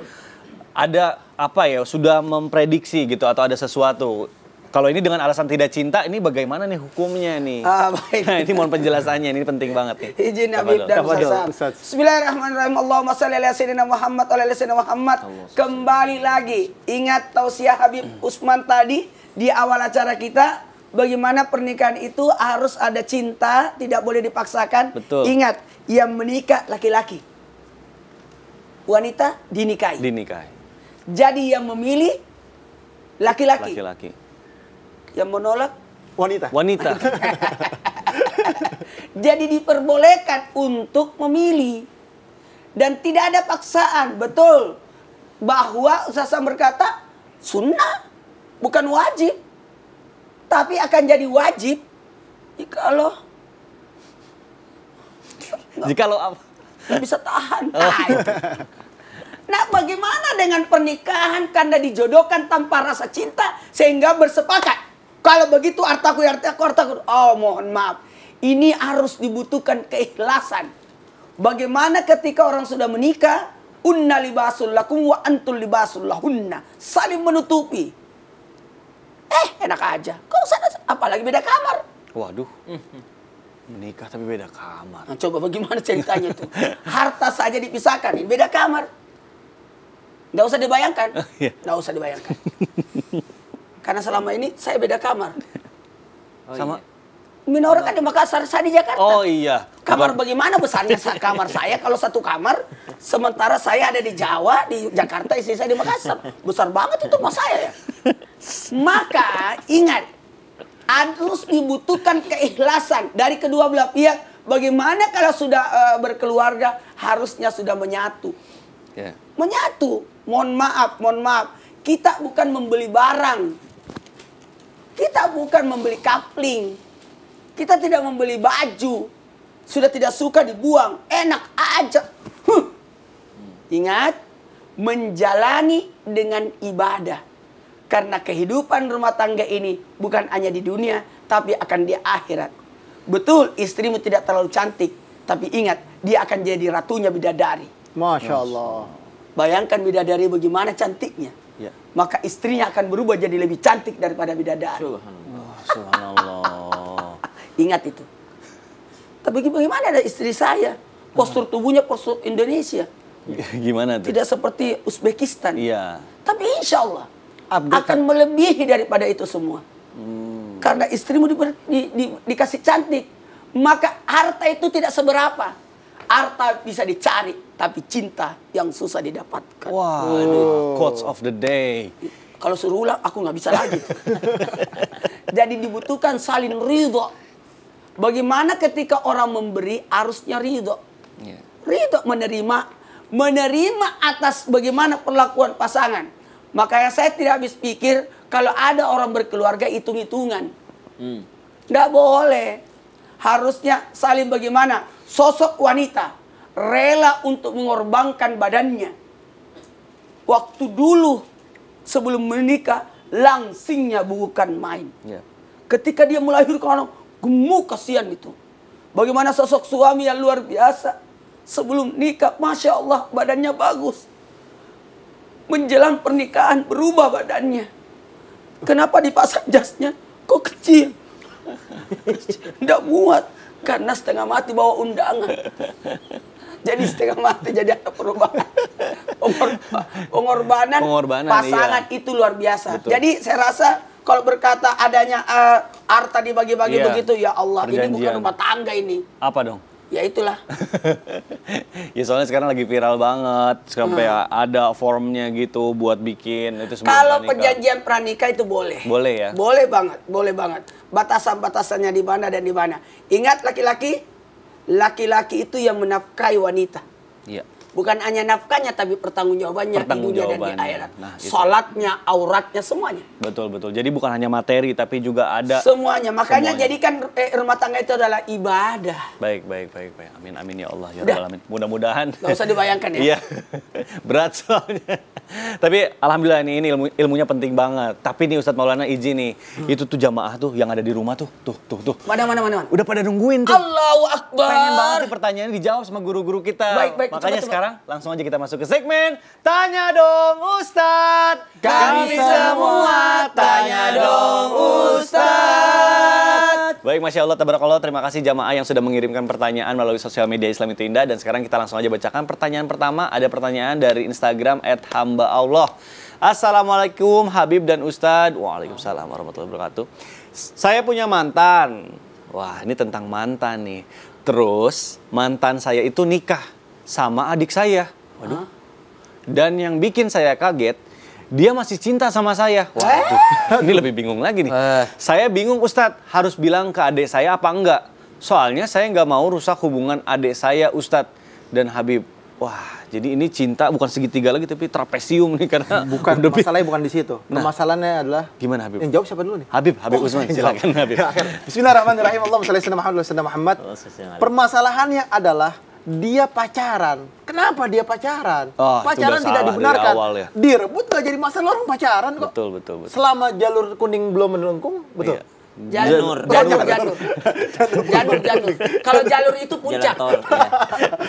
ada apa ya sudah memprediksi gitu atau ada sesuatu kalau ini dengan alasan tidak cinta, ini bagaimana nih hukumnya nih? Ah, baik. Nah, ini mohon penjelasannya, ini penting banget nih. Izin Nabi dan Ustaz. Bismillahirrahmanirrahim. Allahumma shalli ala sayyidina Muhammad ala sayyidina Muhammad. Kembali lagi, ingat tausiah Habib Usman tadi di awal acara kita bagaimana pernikahan itu harus ada cinta, tidak boleh dipaksakan. Betul. Ingat, yang menikah laki-laki. Wanita dinikahi. Dinikahi. Jadi yang memilih laki-laki. Laki-laki. Yang menolak wanita. Wanita. Jadi diperbolehkan untuk memilih dan tidak ada paksaan, betul. Bahwa Ustaz berkata, sunnah bukan wajib tapi akan jadi wajib jika lo, jika lo, apa? bisa tahan. Oh. Nah, nah, bagaimana dengan pernikahan karena dijodohkan tanpa rasa cinta sehingga bersepakat? Kalau begitu artaku artaku artaku, Oh, mohon maaf. Ini harus dibutuhkan keikhlasan. Bagaimana ketika orang sudah menikah, unna libasul lakum wa antul libasul lahunna. Saling menutupi. Eh, enak aja. Kok sana, apalagi beda kamar. Waduh. Menikah tapi beda kamar. Nah, coba bagaimana ceritanya itu? Harta saja dipisahkan, ini beda kamar. Nggak usah dibayangkan. Oh, iya. Nggak usah dibayangkan. Karena selama ini saya beda kamar. Oh, Sama Minor kan di Makassar, saya di Jakarta. Oh iya. Kamar bagaimana besarnya kamar saya kalau satu kamar, sementara saya ada di Jawa, di Jakarta, istri saya di Makassar. Besar banget itu rumah saya ya. Maka ingat, harus dibutuhkan keikhlasan dari kedua belah pihak. Bagaimana kalau sudah uh, berkeluarga, harusnya sudah menyatu. Yeah. Menyatu. Mohon maaf, mohon maaf. Kita bukan membeli barang. Kita bukan membeli kapling kita tidak membeli baju. Sudah tidak suka dibuang. Enak aja. Huh. Ingat, menjalani dengan ibadah. Karena kehidupan rumah tangga ini bukan hanya di dunia, tapi akan di akhirat. Betul, istrimu tidak terlalu cantik. Tapi ingat, dia akan jadi ratunya bidadari. Masya Allah. Bayangkan bidadari bagaimana cantiknya. Ya. Maka istrinya akan berubah jadi lebih cantik daripada bidadari. Subhanallah. Oh, subhanallah. Ingat itu. Tapi bagaimana ada istri saya? Postur tubuhnya postur Indonesia. Gimana tuh? Tidak seperti Uzbekistan. Iya. Tapi insya Allah Abdul akan melebihi daripada itu semua. Hmm. Karena istrimu di, di, di, dikasih cantik, maka harta itu tidak seberapa. Harta bisa dicari, tapi cinta yang susah didapatkan. wow. Oh. quotes of the day. Kalau suruh ulang, aku nggak bisa lagi. Jadi dibutuhkan saling ridho Bagaimana ketika orang memberi harusnya ridho. Yeah. Ridho menerima. Menerima atas bagaimana perlakuan pasangan. Makanya saya tidak habis pikir kalau ada orang berkeluarga hitung-hitungan. Hmm. boleh. Harusnya saling bagaimana? Sosok wanita rela untuk mengorbankan badannya. Waktu dulu sebelum menikah langsingnya bukan main. Yeah. Ketika dia melahirkan orang, gemuk kasihan itu. Bagaimana sosok suami yang luar biasa. Sebelum nikah, Masya Allah badannya bagus. Menjelang pernikahan berubah badannya. Kenapa dipasang jasnya? Kok kecil? Tidak muat. Karena setengah mati bawa undangan. Jadi setengah mati jadi ada perubahan. Pengorbanan, pengorbanan iya. pasangan iya. itu luar biasa. Betul. Jadi saya rasa kalau berkata adanya uh, eh, harta dibagi-bagi yeah. begitu, ya Allah, ini bukan rumah tangga ini. Apa dong? Ya itulah. ya soalnya sekarang lagi viral banget, sampai hmm. ada formnya gitu buat bikin itu Kalau perjanjian pranikah itu boleh. Boleh ya? Boleh banget, boleh banget. Batasan-batasannya di mana dan di mana. Ingat laki-laki, laki-laki itu yang menafkahi wanita. Iya. Yeah bukan hanya nafkahnya tapi pertanggungjawabannya pertanggung di dunia dan di akhirat. Nah, gitu. Salatnya, auratnya semuanya. Betul betul. Jadi bukan hanya materi tapi juga ada semuanya. Makanya semuanya. jadikan eh, rumah tangga itu adalah ibadah. Baik baik baik baik. Amin amin ya Allah ya Allah amin Mudah-mudahan. Gak usah dibayangkan ya. Iya. Berat soalnya. tapi alhamdulillah ini, ini ilmu, ilmunya penting banget. Tapi nih Ustadz Maulana izin nih. Hmm. Itu tuh jamaah tuh yang ada di rumah tuh tuh tuh tuh. Mana mana mana. mana. Udah pada nungguin tuh. Allahu Akbar. Pengen banget pertanyaannya dijawab sama guru-guru kita. Baik baik. Makanya coba, coba. sekarang sekarang langsung aja kita masuk ke segmen Tanya Dong Ustad. Kami semua tanya dong Ustad. Baik, Masya Allah, Tabarakallah. Terima kasih jamaah yang sudah mengirimkan pertanyaan melalui sosial media Islam itu indah. Dan sekarang kita langsung aja bacakan pertanyaan pertama. Ada pertanyaan dari Instagram at hamba Allah. Assalamualaikum Habib dan Ustadz. Waalaikumsalam warahmatullahi wabarakatuh. Saya punya mantan. Wah, ini tentang mantan nih. Terus mantan saya itu nikah sama adik saya. Waduh. Huh? Dan yang bikin saya kaget, dia masih cinta sama saya. Waduh, eh? ini lebih bingung lagi nih. Uh. Saya bingung Ustadz, harus bilang ke adik saya apa enggak? Soalnya saya nggak mau rusak hubungan adik saya Ustadz dan Habib. Wah, jadi ini cinta bukan segitiga lagi tapi trapesium nih karena bukan udah masalahnya bukan di situ. Nah, masalahnya adalah gimana Habib? Yang jawab siapa dulu nih? Habib, Habib oh, Usman, silakan Habib. Ya, Bismillahirrahmanirrahim. Allahumma shalli ala Muhammad oh, Muhammad. Permasalahannya adalah dia pacaran. Kenapa dia pacaran? Oh, pacaran tidak dibenarkan. Awal ya. Direbut gak jadi masalah orang pacaran kok. Betul, betul, betul. Selama jalur kuning belum melengkung, betul. Iya. Jalur, jalur, jalur, jalur, jalur, Kalau jalur itu puncak.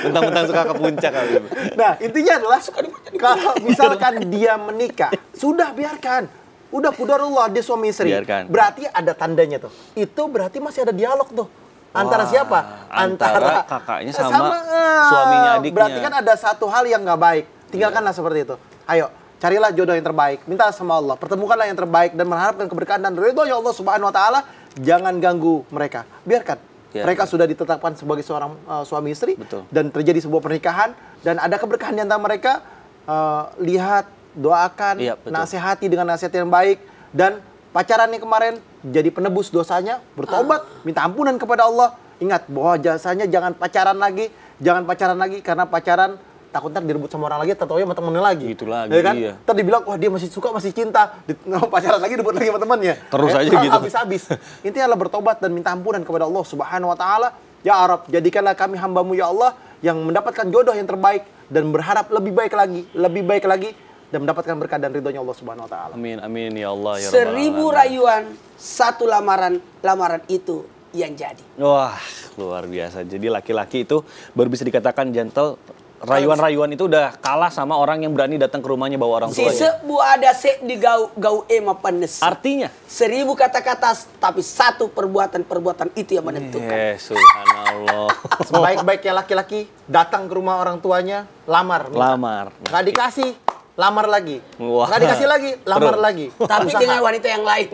Bentang-bentang iya. suka ke puncak kali. Nah intinya adalah suka di Kalau misalkan dia menikah, sudah biarkan udah pudar Allah, dia suami istri. Berarti ada tandanya tuh. Itu berarti masih ada dialog tuh. Antara siapa? Antara, antara kakaknya eh, sama, sama eh, suaminya adiknya. Berarti kan ada satu hal yang nggak baik. Tinggalkanlah yeah. seperti itu. Ayo, carilah jodoh yang terbaik. Minta sama Allah, pertemukanlah yang terbaik dan mengharapkan keberkahan dan ridho ya Allah Subhanahu wa taala. Jangan ganggu mereka. Biarkan yeah, mereka yeah. sudah ditetapkan sebagai seorang uh, suami istri Betul. dan terjadi sebuah pernikahan dan ada keberkahan di antara mereka. Uh, lihat, doakan, ya, nasihati dengan nasihat yang baik dan pacaran nih kemarin jadi penebus dosanya, bertobat, ah. minta ampunan kepada Allah. Ingat bahwa jasanya jangan pacaran lagi, jangan pacaran lagi karena pacaran takut ntar direbut sama orang lagi atau sama temennya lagi. Gitu lagi, ya kan? iya. Ntar dibilang, wah dia masih suka, masih cinta. Di, pacaran lagi, direbut lagi sama temennya. Terus ya, aja gitu. Habis-habis. Intinya adalah bertobat dan minta ampunan kepada Allah subhanahu wa ta'ala. Ya Arab, jadikanlah kami hambamu ya Allah yang mendapatkan jodoh yang terbaik dan berharap lebih baik lagi, lebih baik lagi dan mendapatkan berkah dan ridhonya Allah Subhanahu wa taala. Amin amin ya Allah ya Seribu rayuan, satu lamaran, lamaran itu yang jadi. Wah, luar biasa. Jadi laki-laki itu baru bisa dikatakan gentle rayuan-rayuan itu udah kalah sama orang yang berani datang ke rumahnya bawa orang tua. Sebu ada se di gau gau ema panes. Artinya seribu kata-kata tapi satu perbuatan-perbuatan itu yang menentukan. Yes, eh, subhanallah. Sebaik-baiknya laki-laki datang ke rumah orang tuanya lamar. Lamar. Nggak dikasih lamar lagi. Wah. Nggak dikasih lagi, lamar Terus. lagi. Tapi Usaha. dengan wanita yang lain.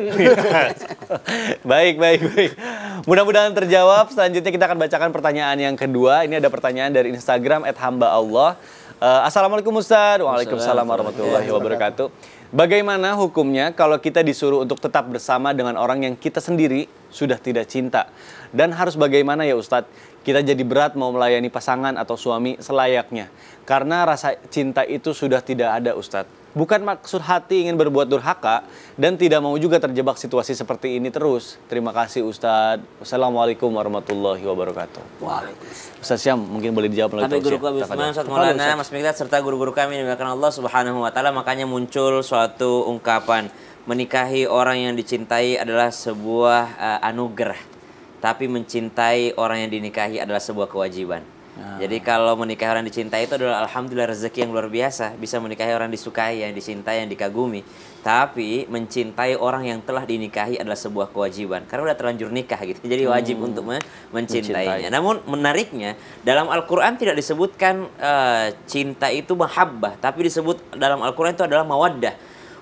baik, baik, baik. Mudah-mudahan terjawab. Selanjutnya kita akan bacakan pertanyaan yang kedua. Ini ada pertanyaan dari Instagram @hambaallah. Uh, eh, Assalamualaikum Ustaz. Waalaikumsalam warahmatullahi iya, iya, wabarakatuh. Iya, bagaimana hukumnya kalau kita disuruh untuk tetap bersama dengan orang yang kita sendiri sudah tidak cinta? Dan harus bagaimana ya Ustadz? kita jadi berat mau melayani pasangan atau suami selayaknya. Karena rasa cinta itu sudah tidak ada Ustadz. Bukan maksud hati ingin berbuat durhaka dan tidak mau juga terjebak situasi seperti ini terus. Terima kasih Ustadz. Wassalamualaikum warahmatullahi wabarakatuh. Waalaikumsalam. Ustadz Syam mungkin boleh dijawab melalui Tapi guru kami Ustadz Maulana, Mas Mikdad, serta guru-guru kami dimakan Allah Subhanahu Wa Taala makanya muncul suatu ungkapan menikahi orang yang dicintai adalah sebuah uh, anugerah tapi mencintai orang yang dinikahi adalah sebuah kewajiban. Ya. Jadi kalau menikahi orang yang dicintai itu adalah alhamdulillah rezeki yang luar biasa, bisa menikahi orang yang disukai, yang dicintai, yang dikagumi. Tapi mencintai orang yang telah dinikahi adalah sebuah kewajiban karena udah terlanjur nikah gitu. Jadi wajib hmm. untuk mencintainya. Mencintai. Namun menariknya dalam Al-Qur'an tidak disebutkan uh, cinta itu mahabbah, tapi disebut dalam Al-Qur'an itu adalah mawaddah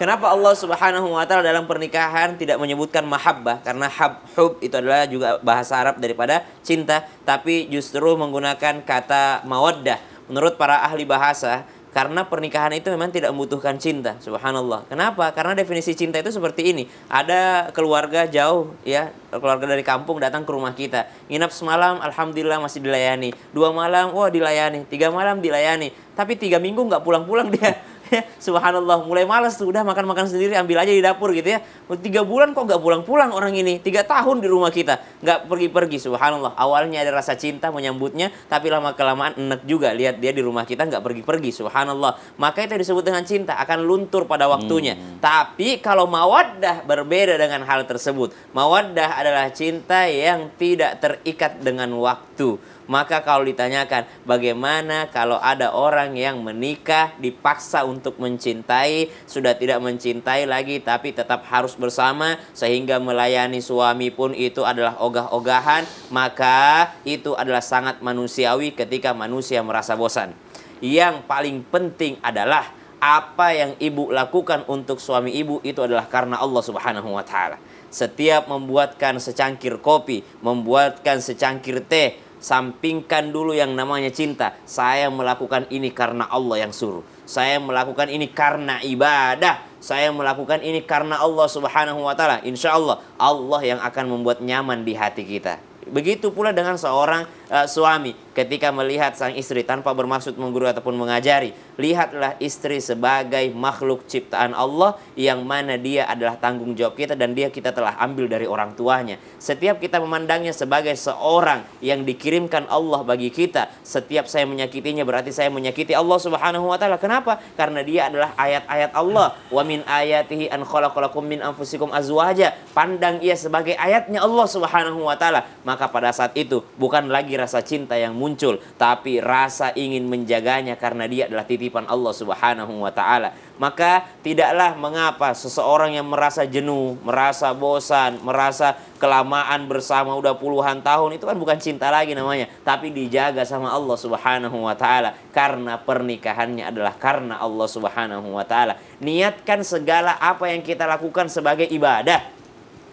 Kenapa Allah Subhanahu wa taala dalam pernikahan tidak menyebutkan mahabbah? Karena hab, hub itu adalah juga bahasa Arab daripada cinta, tapi justru menggunakan kata mawaddah. Menurut para ahli bahasa, karena pernikahan itu memang tidak membutuhkan cinta, subhanallah. Kenapa? Karena definisi cinta itu seperti ini. Ada keluarga jauh ya, keluarga dari kampung datang ke rumah kita. Nginap semalam, alhamdulillah masih dilayani. Dua malam, wah dilayani. Tiga malam dilayani. Tapi tiga minggu nggak pulang-pulang dia Subhanallah, mulai males tuh, udah makan-makan sendiri, ambil aja di dapur gitu ya. Tiga bulan kok nggak pulang-pulang orang ini, tiga tahun di rumah kita, nggak pergi-pergi. Subhanallah, awalnya ada rasa cinta menyambutnya, tapi lama-kelamaan enek juga, lihat dia di rumah kita nggak pergi-pergi. Subhanallah, maka itu disebut dengan cinta, akan luntur pada waktunya. Hmm. Tapi kalau mawaddah berbeda dengan hal tersebut. Mawaddah adalah cinta yang tidak terikat dengan waktu. Maka kalau ditanyakan bagaimana kalau ada orang yang menikah dipaksa untuk mencintai, sudah tidak mencintai lagi tapi tetap harus bersama sehingga melayani suami pun itu adalah ogah-ogahan, maka itu adalah sangat manusiawi ketika manusia merasa bosan. Yang paling penting adalah apa yang ibu lakukan untuk suami ibu itu adalah karena Allah Subhanahu wa taala. Setiap membuatkan secangkir kopi, membuatkan secangkir teh, Sampingkan dulu yang namanya cinta. Saya melakukan ini karena Allah yang suruh. Saya melakukan ini karena ibadah. Saya melakukan ini karena Allah Subhanahu wa taala. Insya Allah Allah yang akan membuat nyaman di hati kita. Begitu pula dengan seorang uh, suami ketika melihat sang istri tanpa bermaksud mengguru ataupun mengajari. Lihatlah istri sebagai makhluk ciptaan Allah yang mana dia adalah tanggung jawab kita dan dia kita telah ambil dari orang tuanya. Setiap kita memandangnya sebagai seorang yang dikirimkan Allah bagi kita, setiap saya menyakitinya berarti saya menyakiti Allah Subhanahu wa taala. Kenapa? Karena dia adalah ayat-ayat Allah. Wa min ayatihi an khalaqalakum min anfusikum azwaja. Pandang ia sebagai ayatnya Allah Subhanahu wa taala. Maka pada saat itu bukan lagi rasa cinta yang muncul, tapi rasa ingin menjaganya karena dia adalah titipan Allah Subhanahu wa taala. Maka tidaklah mengapa seseorang yang merasa jenuh, merasa bosan, merasa kelamaan bersama udah puluhan tahun itu kan bukan cinta lagi namanya, tapi dijaga sama Allah Subhanahu wa taala karena pernikahannya adalah karena Allah Subhanahu wa taala. Niatkan segala apa yang kita lakukan sebagai ibadah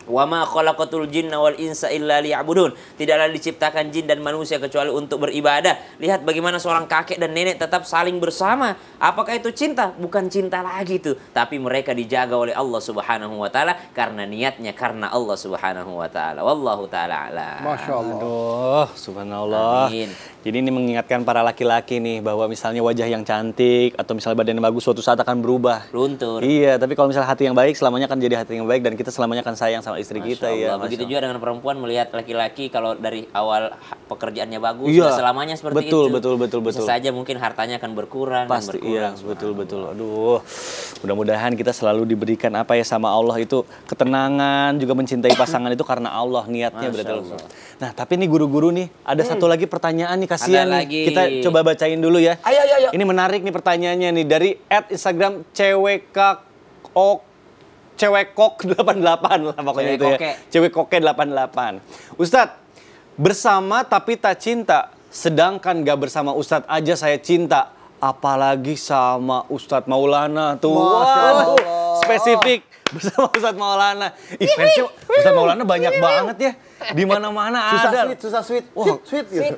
Wama ma khalaqatul jinna wal insa illa liya'budun. Tidaklah diciptakan jin dan manusia kecuali untuk beribadah. Lihat bagaimana seorang kakek dan nenek tetap saling bersama. Apakah itu cinta? Bukan cinta lagi itu, tapi mereka dijaga oleh Allah Subhanahu wa taala karena niatnya karena Allah Subhanahu wa taala. Wallahu taala ala. Masya Allah. Aduh, subhanallah. Amin. Jadi ini mengingatkan para laki-laki nih bahwa misalnya wajah yang cantik atau misalnya badan yang bagus suatu saat akan berubah. Luntur. Iya, tapi kalau misalnya hati yang baik selamanya akan jadi hati yang baik dan kita selamanya akan sayang sama istri Masya kita ya, Allah. ya. Begitu juga dengan perempuan melihat laki-laki kalau dari awal pekerjaannya bagus iya. selamanya seperti betul, itu. Betul betul betul betul. saja mungkin hartanya akan berkurang Pasti, iya, berkurang. Iya, betul betul. Aduh. Mudah-mudahan kita selalu diberikan apa ya sama Allah itu ketenangan juga mencintai pasangan itu karena Allah niatnya berarti Allah. Nah, tapi nih guru-guru nih ada hmm. satu lagi pertanyaan nih kasihan nih. Lagi. Kita coba bacain dulu ya. Ayo ayo ayo. Ini menarik nih pertanyaannya nih dari Instagram kak. ok cewek kok 88 lah pokoknya cewek itu ya. koke. ya. Cewek koke 88. Ustadz, bersama tapi tak cinta, sedangkan gak bersama Ustadz aja saya cinta. Apalagi sama Ustadz Maulana tuh. Wow, spesifik bersama Ustaz Maulana. Ih, fansnya Ustaz Maulana banyak banget ya. Di mana-mana susah Sweet, susah sweet. wow. sweet, sweet, ya. sweet.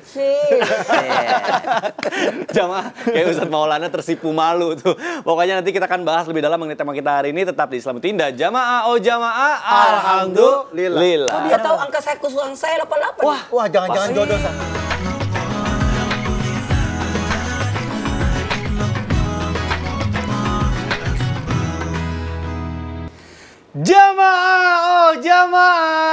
sweet. Jamaah kayak Ustaz Maulana tersipu malu tuh. Pokoknya nanti kita akan bahas lebih dalam mengenai tema kita hari ini tetap di Islam Tinda. Jamaah oh jamaah alhamdulillah. alhamdulillah. Oh, dia tahu angka saya kusulang saya 88. Wah, wah jangan-jangan jodoh sama. Jamaah, oh jamaah.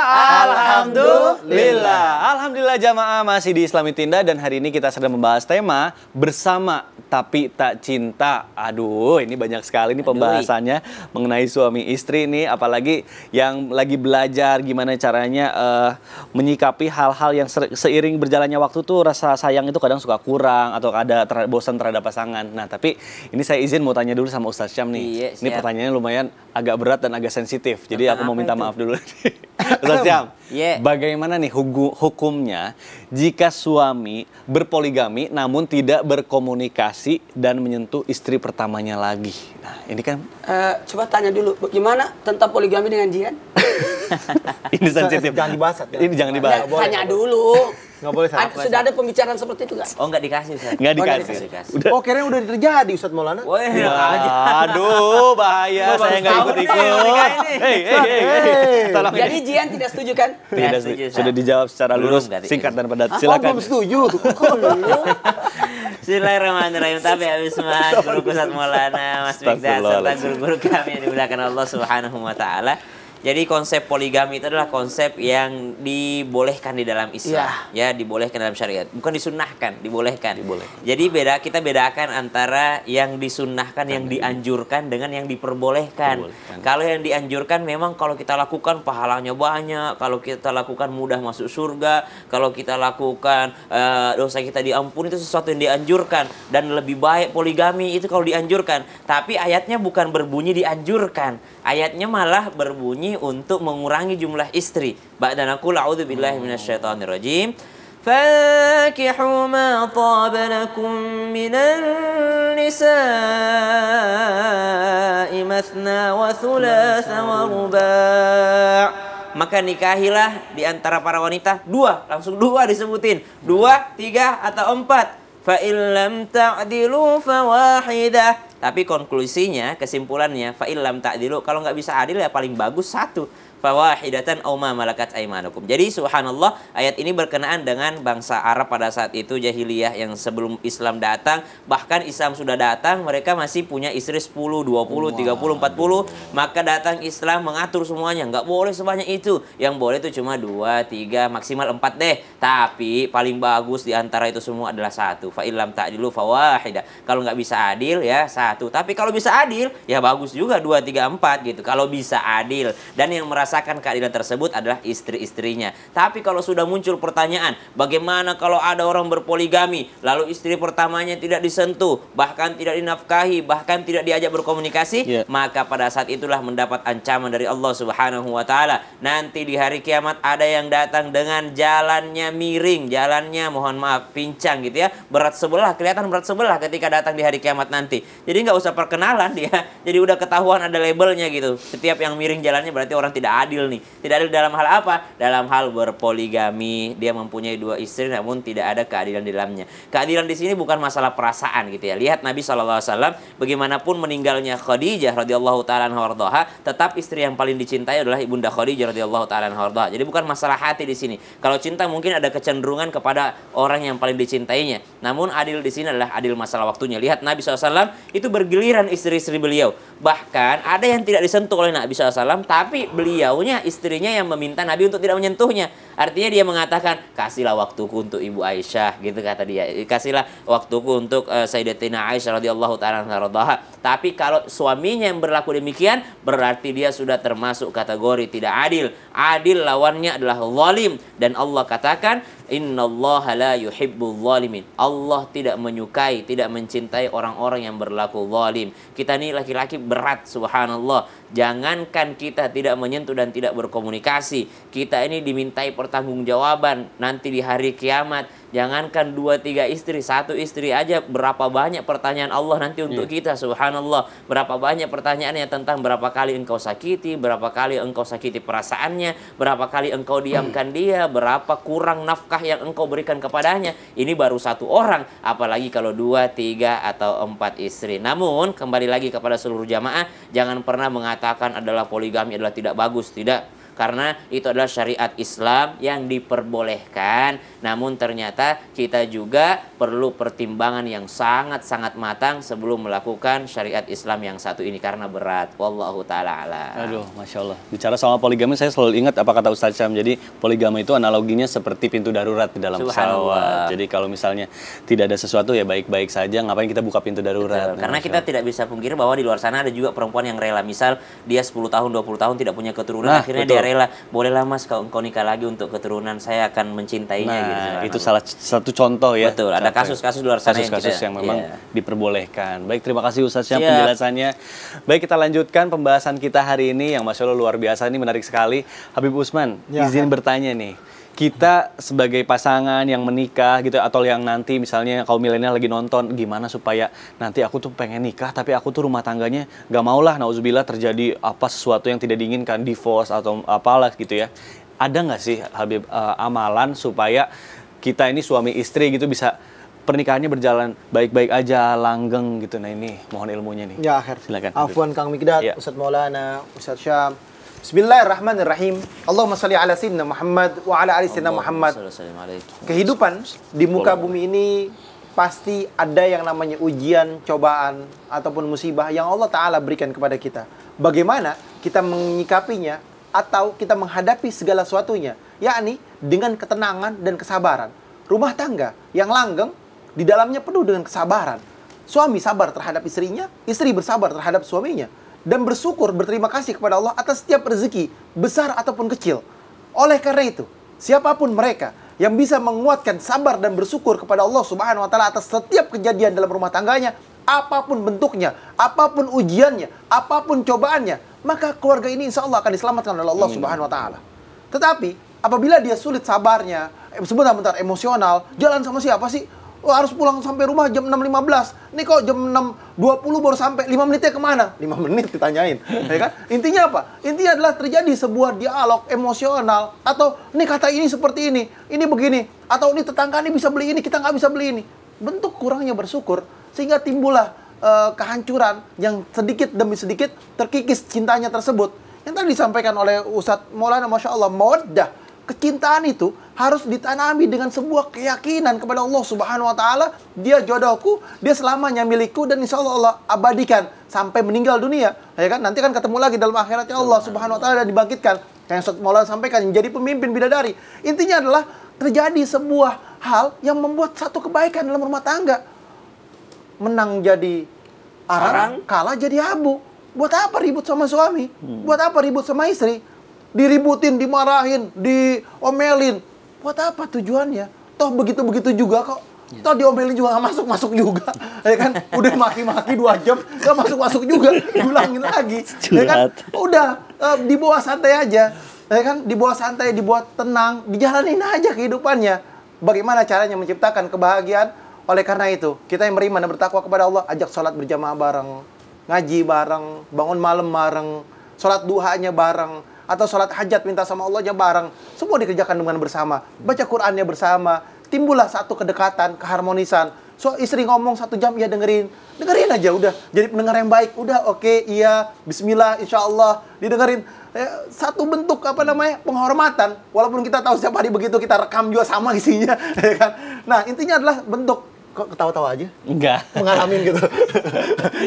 Alhamdulillah. Alhamdulillah jamaah masih di Islami Tinda dan hari ini kita sedang membahas tema bersama tapi tak cinta. Aduh, ini banyak sekali nih pembahasannya Aduh. mengenai suami istri nih apalagi yang lagi belajar gimana caranya uh, menyikapi hal-hal yang seiring berjalannya waktu tuh rasa sayang itu kadang suka kurang atau ada ter bosan terhadap pasangan. Nah, tapi ini saya izin mau tanya dulu sama Ustaz Syam nih. Iya, ini pertanyaannya lumayan agak berat dan agak sensitif. Jadi Tentang aku mau minta itu? maaf dulu. Ustaz Syam. Iya, Yeah. Bagaimana nih hukumnya jika suami berpoligami namun tidak berkomunikasi dan menyentuh istri pertamanya lagi? Nah, ini kan uh, coba tanya dulu gimana tentang poligami dengan Jian? ini sensitif. Jangan dibahas. Ini jangan dibahas. tanya dulu. Enggak boleh salah. Ada, sudah ya. ada pembicaraan seperti itu enggak? Oh enggak dikasih Ustaz. Nggak dikasih. Oh, nggak dikasih. Udah. oh kira udah terjadi Ustaz Maulana. Wah, ya. aduh bahaya Gua saya enggak ikut ikut. Hei hei hei. Tolong. Jadi ini. Jian tidak setuju kan? Tidak tidak setuju. Sudah dijawab secara lurus, singkat dan padat. Silakan. Aku belum setuju. Bismillahirrahmanirrahim. Tapi habis mas guru Ustaz Maulana, Mas Bigdas serta guru-guru kami yang dimuliakan Allah Subhanahu wa taala. Jadi konsep poligami itu adalah konsep yang dibolehkan di dalam Islam. ya, Ya, dibolehkan dalam syariat. Bukan disunahkan, dibolehkan. Diboleh. Jadi beda kita bedakan antara yang disunahkan, yang dianjurkan dengan yang diperbolehkan. dibolehkan. Kalau yang dianjurkan memang kalau kita lakukan pahalanya banyak, kalau kita lakukan mudah masuk surga, kalau kita lakukan uh, dosa kita diampuni itu sesuatu yang dianjurkan dan lebih baik poligami itu kalau dianjurkan. Tapi ayatnya bukan berbunyi dianjurkan. Ayatnya malah berbunyi untuk mengurangi jumlah istri. Ba'dan aku la'udzubillahi Fakihu ma ما minan nisa'i mathna wa thulatha wa ورباع maka nikahilah di antara para wanita dua langsung dua disebutin dua tiga atau empat fa illam ta'dilu fawahidah tapi konklusinya, kesimpulannya, fa'ilam ta'dilu, kalau nggak bisa adil ya paling bagus satu fawahidatan hidatan ma malakat aimanukum. Jadi subhanallah ayat ini berkenaan dengan bangsa Arab pada saat itu jahiliyah yang sebelum Islam datang, bahkan Islam sudah datang mereka masih punya istri 10, 20, 30, 40, maka datang Islam mengatur semuanya, nggak boleh sebanyak itu. Yang boleh itu cuma 2, 3, maksimal 4 deh. Tapi paling bagus di antara itu semua adalah satu. Fa illam ta'dilu fawahida. Kalau nggak bisa adil ya satu. Tapi kalau bisa adil ya bagus juga 2, 3, 4 gitu. Kalau bisa adil dan yang merasa merasakan keadilan tersebut adalah istri-istrinya. Tapi kalau sudah muncul pertanyaan, bagaimana kalau ada orang berpoligami, lalu istri pertamanya tidak disentuh, bahkan tidak dinafkahi, bahkan tidak diajak berkomunikasi, yeah. maka pada saat itulah mendapat ancaman dari Allah Subhanahu wa taala. Nanti di hari kiamat ada yang datang dengan jalannya miring, jalannya mohon maaf pincang gitu ya, berat sebelah, kelihatan berat sebelah ketika datang di hari kiamat nanti. Jadi nggak usah perkenalan dia, jadi udah ketahuan ada labelnya gitu. Setiap yang miring jalannya berarti orang tidak adil nih. Tidak adil dalam hal apa? Dalam hal berpoligami, dia mempunyai dua istri namun tidak ada keadilan di dalamnya. Keadilan di sini bukan masalah perasaan gitu ya. Lihat Nabi SAW bagaimanapun meninggalnya Khadijah radhiyallahu taala anha tetap istri yang paling dicintai adalah Ibunda Khadijah radhiyallahu taala anha Jadi bukan masalah hati di sini. Kalau cinta mungkin ada kecenderungan kepada orang yang paling dicintainya. Namun adil di sini adalah adil masalah waktunya. Lihat Nabi SAW itu bergiliran istri-istri beliau. Bahkan ada yang tidak disentuh oleh Nabi SAW tapi beliau jauhnya istrinya yang meminta Nabi untuk tidak menyentuhnya. Artinya dia mengatakan, kasihlah waktuku untuk Ibu Aisyah, gitu kata dia. Kasihlah waktuku untuk uh, Sayyidatina Aisyah radhiyallahu taala Tapi kalau suaminya yang berlaku demikian, berarti dia sudah termasuk kategori tidak adil. Adil lawannya adalah zalim dan Allah katakan la Allah tidak menyukai, tidak mencintai orang-orang yang berlaku zalim. Kita ini laki-laki berat subhanallah. Jangankan kita tidak menyentuh dan tidak berkomunikasi, kita ini dimintai pertanggungjawaban nanti di hari kiamat Jangankan dua tiga istri, satu istri aja berapa banyak pertanyaan Allah nanti untuk yeah. kita. Subhanallah, berapa banyak pertanyaannya tentang berapa kali engkau sakiti, berapa kali engkau sakiti perasaannya, berapa kali engkau diamkan dia, berapa kurang nafkah yang engkau berikan kepadanya. Ini baru satu orang, apalagi kalau dua, tiga atau empat istri. Namun kembali lagi kepada seluruh jamaah, jangan pernah mengatakan adalah poligami adalah tidak bagus, tidak karena itu adalah syariat Islam yang diperbolehkan namun ternyata kita juga perlu pertimbangan yang sangat-sangat matang sebelum melakukan syariat Islam yang satu ini karena berat. Wallahu taala ala. Aduh, masya Allah. Bicara soal poligami, saya selalu ingat apa kata Ustaz Syam. Jadi poligami itu analoginya seperti pintu darurat di dalam pesawat. Jadi kalau misalnya tidak ada sesuatu ya baik-baik saja. Ngapain kita buka pintu darurat? Betul. Nah, karena kita tidak bisa pungkiri bahwa di luar sana ada juga perempuan yang rela. Misal dia 10 tahun, 20 tahun tidak punya keturunan, nah, akhirnya betul. dia rela. Bolehlah mas, kau, kau nikah lagi untuk keturunan. Saya akan mencintainya. Nah, gitu. Nah, nah itu salah satu contoh ya betul ada kasus-kasus luar sana kasus-kasus yang, kita, yang ya. memang yeah. diperbolehkan baik terima kasih Ustaz Syam penjelasannya baik kita lanjutkan pembahasan kita hari ini yang masya Allah luar biasa ini menarik sekali Habib Usman ya, izin ya. bertanya nih kita sebagai pasangan yang menikah gitu atau yang nanti misalnya kaum milenial lagi nonton gimana supaya nanti aku tuh pengen nikah tapi aku tuh rumah tangganya gak maulah nauzubillah terjadi apa sesuatu yang tidak diinginkan divorce atau apalah gitu ya ada nggak sih Habib uh, amalan supaya kita ini suami istri gitu bisa pernikahannya berjalan baik-baik aja, langgeng gitu. Nah ini mohon ilmunya nih. Ya akhir. Silakan. Afwan Kang Mikdad, ya. Ustadz Maulana, Ustadz Syam. Bismillahirrahmanirrahim. Allahumma salli ala sayyidina Muhammad wa ala ali sayyidina Muhammad. Kehidupan di muka bumi ini pasti ada yang namanya ujian, cobaan ataupun musibah yang Allah taala berikan kepada kita. Bagaimana kita menyikapinya atau kita menghadapi segala sesuatunya, yakni dengan ketenangan dan kesabaran. Rumah tangga yang langgeng di dalamnya penuh dengan kesabaran. Suami sabar terhadap istrinya, istri bersabar terhadap suaminya dan bersyukur berterima kasih kepada Allah atas setiap rezeki, besar ataupun kecil. Oleh karena itu, siapapun mereka yang bisa menguatkan sabar dan bersyukur kepada Allah Subhanahu wa taala atas setiap kejadian dalam rumah tangganya, apapun bentuknya, apapun ujiannya, apapun cobaannya, maka keluarga ini insya Allah akan diselamatkan oleh Allah Amin. Subhanahu Wa Taala. Tetapi apabila dia sulit sabarnya, eh, sebentar bentar emosional, jalan sama siapa sih? Oh, harus pulang sampai rumah jam 6.15. Nih kok jam 6.20 baru sampai. 5 menitnya kemana? 5 menit ditanyain. ya kan? Intinya apa? Intinya adalah terjadi sebuah dialog emosional. Atau ini kata ini seperti ini. Ini begini. Atau ini tetangga ini bisa beli ini, kita nggak bisa beli ini. Bentuk kurangnya bersyukur. Sehingga timbullah uh, kehancuran yang sedikit demi sedikit terkikis cintanya tersebut. Yang tadi disampaikan oleh Ustadz Maulana Masya Allah, mawaddah, kecintaan itu harus ditanami dengan sebuah keyakinan kepada Allah Subhanahu wa taala, dia jodohku, dia selamanya milikku dan insya Allah Allah abadikan sampai meninggal dunia. Ya kan? Nanti kan ketemu lagi dalam akhiratnya Allah Subhanahu wa taala dan dibangkitkan. Yang Ustaz Maulana sampaikan menjadi pemimpin bidadari. Intinya adalah terjadi sebuah hal yang membuat satu kebaikan dalam rumah tangga menang jadi arang, arang, kalah jadi abu. Buat apa ribut sama suami? Hmm. Buat apa ribut sama istri? Diributin, dimarahin, diomelin. Buat apa tujuannya? Toh begitu-begitu juga kok. Ya. Toh diomelin juga gak masuk-masuk juga. ya kan? Udah maki-maki dua jam, gak masuk-masuk juga. gulangin lagi. Ya kan? Udah, uh, eh, dibawa santai aja. Ya kan? Dibawa santai, dibuat tenang. Dijalanin aja kehidupannya. Bagaimana caranya menciptakan kebahagiaan oleh karena itu, kita yang beriman dan bertakwa kepada Allah, ajak sholat berjamaah bareng, ngaji bareng, bangun malam bareng, sholat duhanya bareng, atau sholat hajat minta sama Allahnya bareng. Semua dikerjakan dengan bersama. Baca Qurannya bersama. Timbullah satu kedekatan, keharmonisan. So istri ngomong satu jam, ya dengerin. Dengerin aja udah. Jadi pendengar yang baik. Udah oke, okay, iya, bismillah, insya Allah. Didengerin. Eh, satu bentuk apa namanya penghormatan walaupun kita tahu setiap hari begitu kita rekam juga sama isinya ya kan? nah intinya adalah bentuk kok ketawa-tawa aja? Enggak. Mengalamin gitu.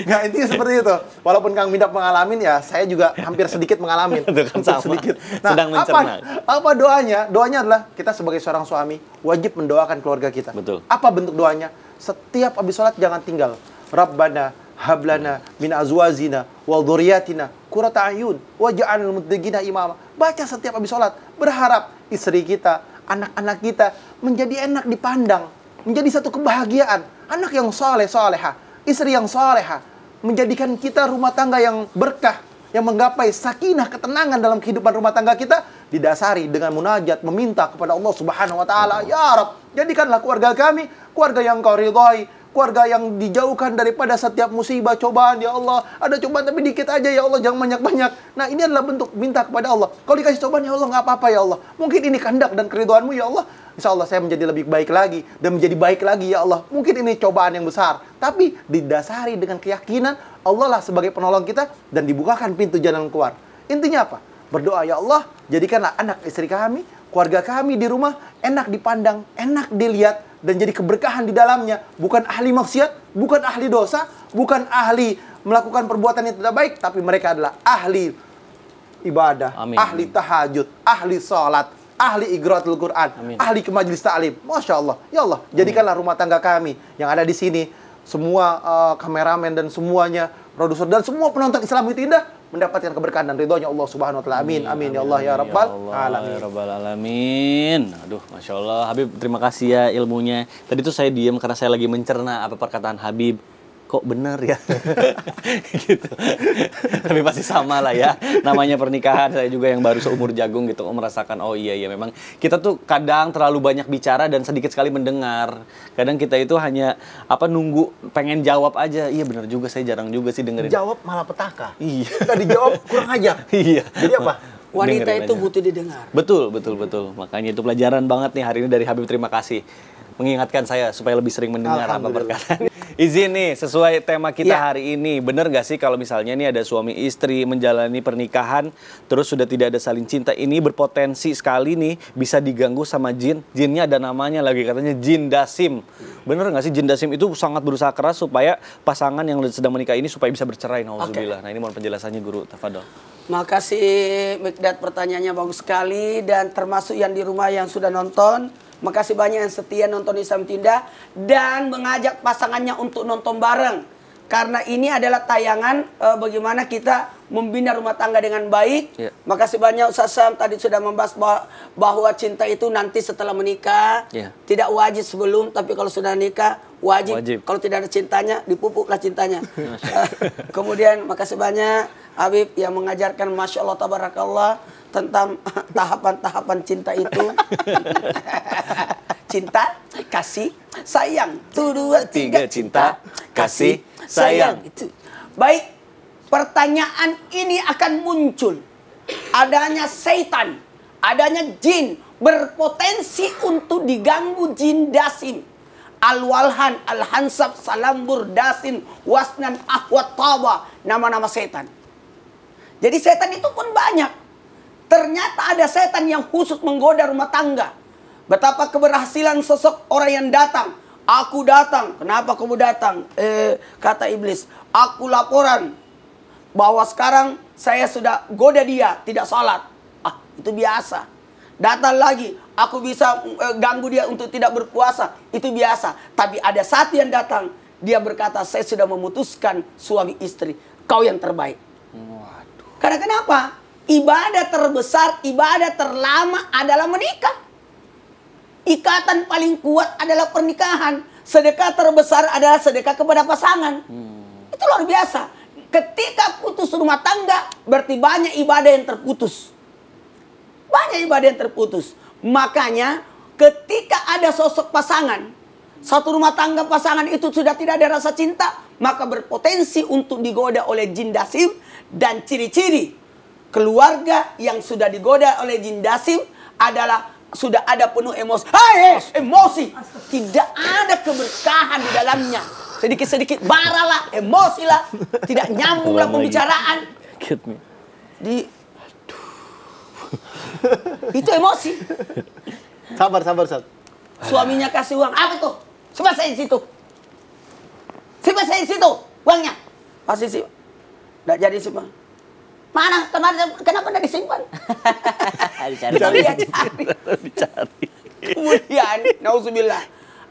Enggak, intinya seperti itu. Walaupun Kang Midak mengalamin ya, saya juga hampir sedikit mengalamin. Itu kan sama. Sedikit. Nah, Sedang mencerna. Apa, apa doanya? Doanya adalah kita sebagai seorang suami wajib mendoakan keluarga kita. Betul. Apa bentuk doanya? Setiap habis sholat jangan tinggal. Rabbana hablana min azwazina wal dhurriyyatina qurrata ayun waj'alna lil imama. Baca setiap habis sholat berharap istri kita, anak-anak kita menjadi enak dipandang menjadi satu kebahagiaan. Anak yang soleh, soleha, istri yang soleha, menjadikan kita rumah tangga yang berkah, yang menggapai sakinah ketenangan dalam kehidupan rumah tangga kita didasari dengan munajat meminta kepada Allah Subhanahu wa taala, "Ya Rabb, jadikanlah keluarga kami keluarga yang Kau ridhoi, keluarga yang dijauhkan daripada setiap musibah, cobaan, ya Allah. Ada cobaan tapi dikit aja, ya Allah, jangan banyak-banyak. Nah, ini adalah bentuk minta kepada Allah. Kalau dikasih cobaan, ya Allah, nggak apa-apa, ya Allah. Mungkin ini kehendak dan keriduanmu ya Allah. Insya Allah saya menjadi lebih baik lagi dan menjadi baik lagi ya Allah. Mungkin ini cobaan yang besar, tapi didasari dengan keyakinan Allah lah sebagai penolong kita dan dibukakan pintu jalan keluar. Intinya apa? Berdoa ya Allah, jadikanlah anak istri kami, keluarga kami di rumah enak dipandang, enak dilihat, dan jadi keberkahan di dalamnya. Bukan ahli maksiat, bukan ahli dosa, bukan ahli melakukan perbuatan yang tidak baik, tapi mereka adalah ahli ibadah, Amin. ahli tahajud, ahli sholat, ahli igratul Quran, Amin. ahli ke majelis ta'lim, Masya Allah, ya Allah, jadikanlah rumah tangga kami yang ada di sini, semua uh, kameramen dan semuanya, produser dan semua penonton Islam itu indah mendapatkan keberkahan dan ridhonya Allah Subhanahu wa taala. Amin. Amin, amin. ya Allah ya, ya rabbal alamin. Ya rabbal alamin. Aduh, Masya Allah Habib terima kasih ya ilmunya. Tadi tuh saya diam karena saya lagi mencerna apa perkataan Habib kok benar ya gitu tapi pasti sama lah ya namanya pernikahan saya juga yang baru seumur jagung gitu om merasakan oh iya iya memang kita tuh kadang terlalu banyak bicara dan sedikit sekali mendengar kadang kita itu hanya apa nunggu pengen jawab aja iya benar juga saya jarang juga sih dengerin jawab malah petaka iya tadi jawab kurang aja iya jadi apa wanita itu butuh didengar. Betul, betul, betul. Makanya itu pelajaran banget nih hari ini dari Habib. Terima kasih mengingatkan saya supaya lebih sering mendengar apa perkataan. Izin nih, sesuai tema kita ya. hari ini, bener gak sih kalau misalnya nih ada suami istri menjalani pernikahan, terus sudah tidak ada saling cinta, ini berpotensi sekali nih bisa diganggu sama jin. Jinnya ada namanya lagi katanya jin dasim. Bener gak sih jin dasim itu sangat berusaha keras supaya pasangan yang sedang menikah ini supaya bisa bercerai, alhamdulillah Okay. Nah ini mohon penjelasannya Guru Tafadol. Makasih Mikdad pertanyaannya bagus sekali dan termasuk yang di rumah yang sudah nonton Makasih banyak yang setia nonton Islam Tinda dan mengajak pasangannya untuk nonton bareng. Karena ini adalah tayangan e, bagaimana kita membina rumah tangga dengan baik. Yeah. Makasih banyak Ustaz Sam tadi sudah membahas bahwa, bahwa cinta itu nanti setelah menikah. Yeah. Tidak wajib sebelum, tapi kalau sudah nikah wajib. wajib. Kalau tidak ada cintanya, dipupuklah cintanya. Kemudian makasih banyak Habib yang mengajarkan Masya Allah Tabarakallah tentang tahapan-tahapan cinta itu. cinta, kasih, sayang. itu dua, tiga, tiga cinta, kasih, sayang. sayang. Itu. Baik, pertanyaan ini akan muncul. Adanya setan, adanya jin berpotensi untuk diganggu jin dasin. Al-Walhan, Al-Hansab, Salambur, Dasin, Wasnan, Ahwat, Tawa. Nama-nama setan. Jadi setan itu pun banyak Ternyata ada setan yang khusus menggoda rumah tangga. Betapa keberhasilan sosok orang yang datang. Aku datang. Kenapa kamu datang? Eh, kata iblis. Aku laporan bahwa sekarang saya sudah goda dia tidak salat. Ah, itu biasa. Datang lagi, aku bisa eh, ganggu dia untuk tidak berpuasa. Itu biasa. Tapi ada satu yang datang, dia berkata, "Saya sudah memutuskan suami istri, kau yang terbaik." Waduh. Karena kenapa? ibadah terbesar, ibadah terlama adalah menikah. Ikatan paling kuat adalah pernikahan. Sedekah terbesar adalah sedekah kepada pasangan. Hmm. Itu luar biasa. Ketika putus rumah tangga, berarti banyak ibadah yang terputus. Banyak ibadah yang terputus. Makanya ketika ada sosok pasangan, satu rumah tangga pasangan itu sudah tidak ada rasa cinta, maka berpotensi untuk digoda oleh jin dasim dan ciri-ciri keluarga yang sudah digoda oleh jin dasim adalah sudah ada penuh emosi. Hai, emosi. Tidak ada keberkahan di dalamnya. Sedikit-sedikit baralah, emosilah, tidak nyambunglah pembicaraan. Di itu emosi. Sabar, sabar, sabar. Suaminya kasih uang, apa tuh? Siapa saya di situ. Siapa saya di situ, uangnya. Pasti sih. Tidak jadi sih semua. Mana kemarin kenapa tidak disimpan? dicari. Kita lihat dicari. dicari. Kemudian, nauzubillah,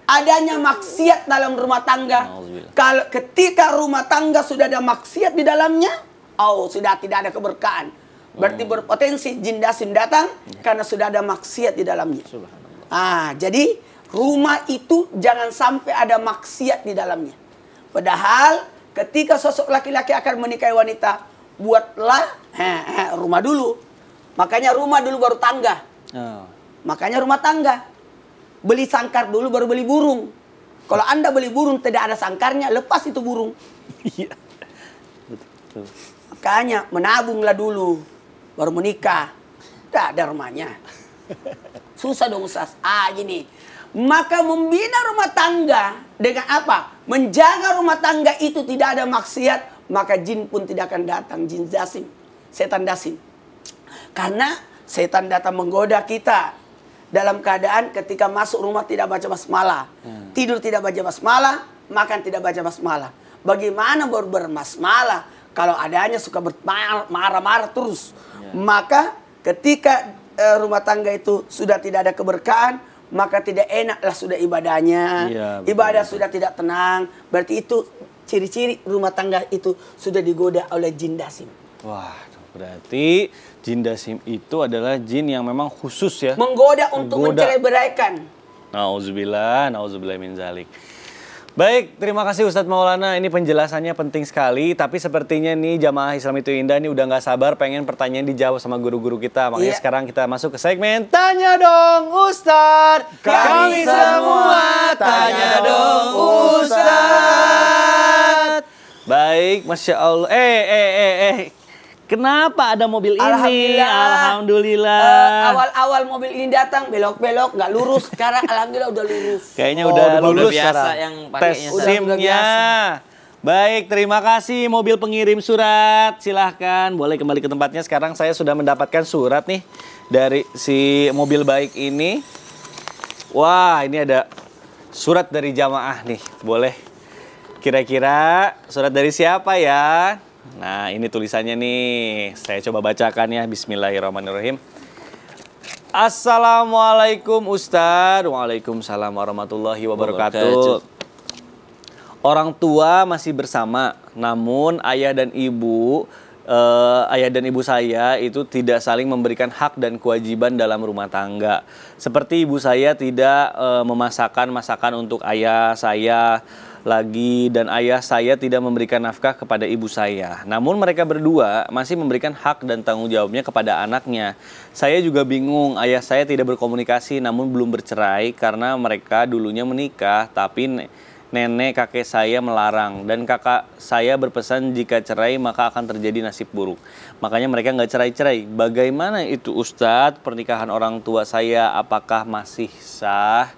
adanya maksiat dalam rumah tangga. Kalau ketika rumah tangga sudah ada maksiat di dalamnya, oh sudah tidak ada keberkahan. Berarti oh. berpotensi jin dasim datang ya. karena sudah ada maksiat di dalamnya. Ah, jadi rumah itu jangan sampai ada maksiat di dalamnya. Padahal ketika sosok laki-laki akan menikahi wanita, buatlah rumah dulu. Makanya rumah dulu baru tangga. Oh. Makanya rumah tangga. Beli sangkar dulu baru beli burung. Kalau Anda beli burung tidak ada sangkarnya, lepas itu burung. Iya. Makanya menabunglah dulu baru menikah. Tidak ada rumahnya. Susah dong Ustaz. Ah gini. Maka membina rumah tangga dengan apa? Menjaga rumah tangga itu tidak ada maksiat, maka jin pun tidak akan datang, jin dasim, setan dasim. Karena setan datang menggoda kita dalam keadaan ketika masuk rumah tidak baca basmalah, hmm. tidur tidak baca basmalah, makan tidak baca basmalah. Bagaimana baru bermasmalah kalau adanya suka marah-marah terus? Yeah. Maka ketika uh, rumah tangga itu sudah tidak ada keberkahan, maka tidak enaklah sudah ibadahnya. Ya, ibadah sudah tidak tenang. Berarti itu ciri-ciri rumah tangga itu sudah digoda oleh jin dasim. Wah, berarti jin dasim itu adalah jin yang memang khusus ya. Menggoda untuk Menggoda. mencerai-beraikan. Nauzubillah, nauzubillah min zalik. Baik, terima kasih Ustadz Maulana. Ini penjelasannya penting sekali. Tapi sepertinya nih jamaah Islam itu indah nih udah nggak sabar pengen pertanyaan dijawab sama guru-guru kita. Makanya yeah. sekarang kita masuk ke segmen Tanya dong Ustadz. Kami, semua tanya dong Ustadz. Baik, Masya Allah. Eh, eh, eh, eh. Kenapa ada mobil ini? Alhamdulillah. Alhamdulillah. Eh, awal-awal mobil ini datang belok-belok nggak lurus. Sekarang alhamdulillah udah lurus. Kayaknya oh, udah, udah lurus biasa sekarang. yang Tes Baik, terima kasih mobil pengirim surat. Silahkan boleh kembali ke tempatnya. Sekarang saya sudah mendapatkan surat nih dari si mobil baik ini. Wah, ini ada surat dari jamaah nih. Boleh Kira-kira surat dari siapa ya? Nah, ini tulisannya nih. Saya coba bacakan ya. Bismillahirrahmanirrahim. Assalamualaikum Ustaz. Waalaikumsalam warahmatullahi wabarakatuh. Orang tua masih bersama, namun ayah dan ibu uh, ayah dan ibu saya itu tidak saling memberikan hak dan kewajiban dalam rumah tangga. Seperti ibu saya tidak uh, memasakkan masakan untuk ayah saya lagi dan ayah saya tidak memberikan nafkah kepada ibu saya. Namun mereka berdua masih memberikan hak dan tanggung jawabnya kepada anaknya. Saya juga bingung, ayah saya tidak berkomunikasi namun belum bercerai karena mereka dulunya menikah tapi nenek kakek saya melarang dan kakak saya berpesan jika cerai maka akan terjadi nasib buruk. Makanya mereka nggak cerai-cerai. Bagaimana itu Ustadz pernikahan orang tua saya apakah masih sah?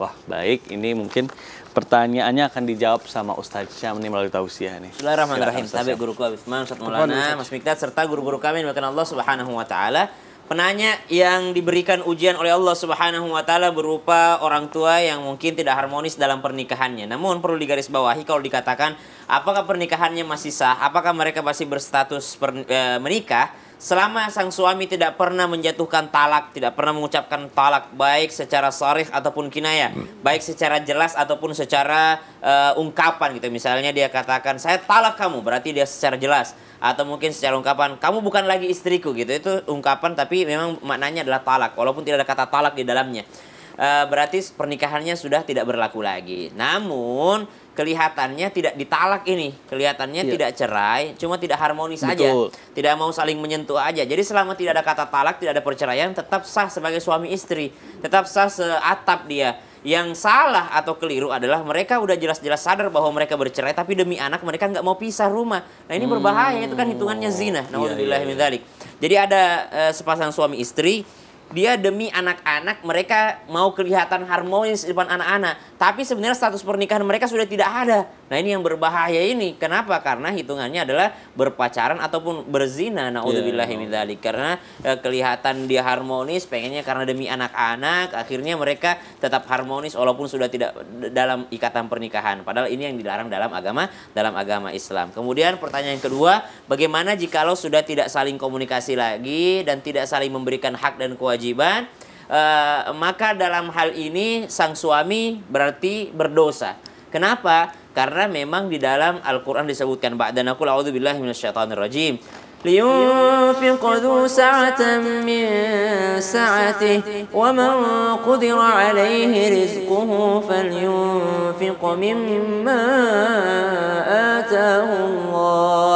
Wah baik ini mungkin Pertanyaannya akan dijawab sama Ustaz ini melalui tausiah nih. Bismillahirrahmanirrahim. Tabe guruku Man, Ustaz Maulana, Mas Miktat, serta guru-guru kami yang Allah subhanahu wa ta'ala. Penanya yang diberikan ujian oleh Allah subhanahu wa ta'ala berupa orang tua yang mungkin tidak harmonis dalam pernikahannya. Namun perlu digarisbawahi kalau dikatakan apakah pernikahannya masih sah, apakah mereka masih berstatus per, e, menikah, Selama sang suami tidak pernah menjatuhkan talak, tidak pernah mengucapkan talak baik secara sarih ataupun kinaya, hmm. baik secara jelas ataupun secara uh, ungkapan gitu. Misalnya dia katakan saya talak kamu, berarti dia secara jelas atau mungkin secara ungkapan kamu bukan lagi istriku gitu. Itu ungkapan tapi memang maknanya adalah talak walaupun tidak ada kata talak di dalamnya. Uh, berarti pernikahannya sudah tidak berlaku lagi. Namun kelihatannya tidak ditalak ini, kelihatannya yeah. tidak cerai, cuma tidak harmonis Betul. aja, tidak mau saling menyentuh aja. Jadi selama tidak ada kata talak, tidak ada perceraian, tetap sah sebagai suami istri, tetap sah seatap dia. Yang salah atau keliru adalah mereka udah jelas-jelas sadar bahwa mereka bercerai, tapi demi anak mereka nggak mau pisah rumah. Nah ini hmm. berbahaya, itu kan hitungannya zina. Nah, yeah, yeah, Jadi ada uh, sepasang suami istri dia demi anak-anak mereka mau kelihatan harmonis di depan anak-anak tapi sebenarnya status pernikahan mereka sudah tidak ada nah ini yang berbahaya ini kenapa karena hitungannya adalah berpacaran ataupun berzina naudzubillah yeah. karena eh, kelihatan dia harmonis pengennya karena demi anak-anak akhirnya mereka tetap harmonis walaupun sudah tidak dalam ikatan pernikahan padahal ini yang dilarang dalam agama dalam agama Islam kemudian pertanyaan kedua bagaimana jikalau sudah tidak saling komunikasi lagi dan tidak saling memberikan hak dan kewajiban kewajiban e, maka dalam hal ini sang suami berarti berdosa kenapa karena memang di dalam Al-Qur'an disebutkan ba'dan aku a'udzubillahi minasyaitonirrajim لينفق ذو سعة من سعته ومن قدر عليه رزقه فلينفق مما آتاه الله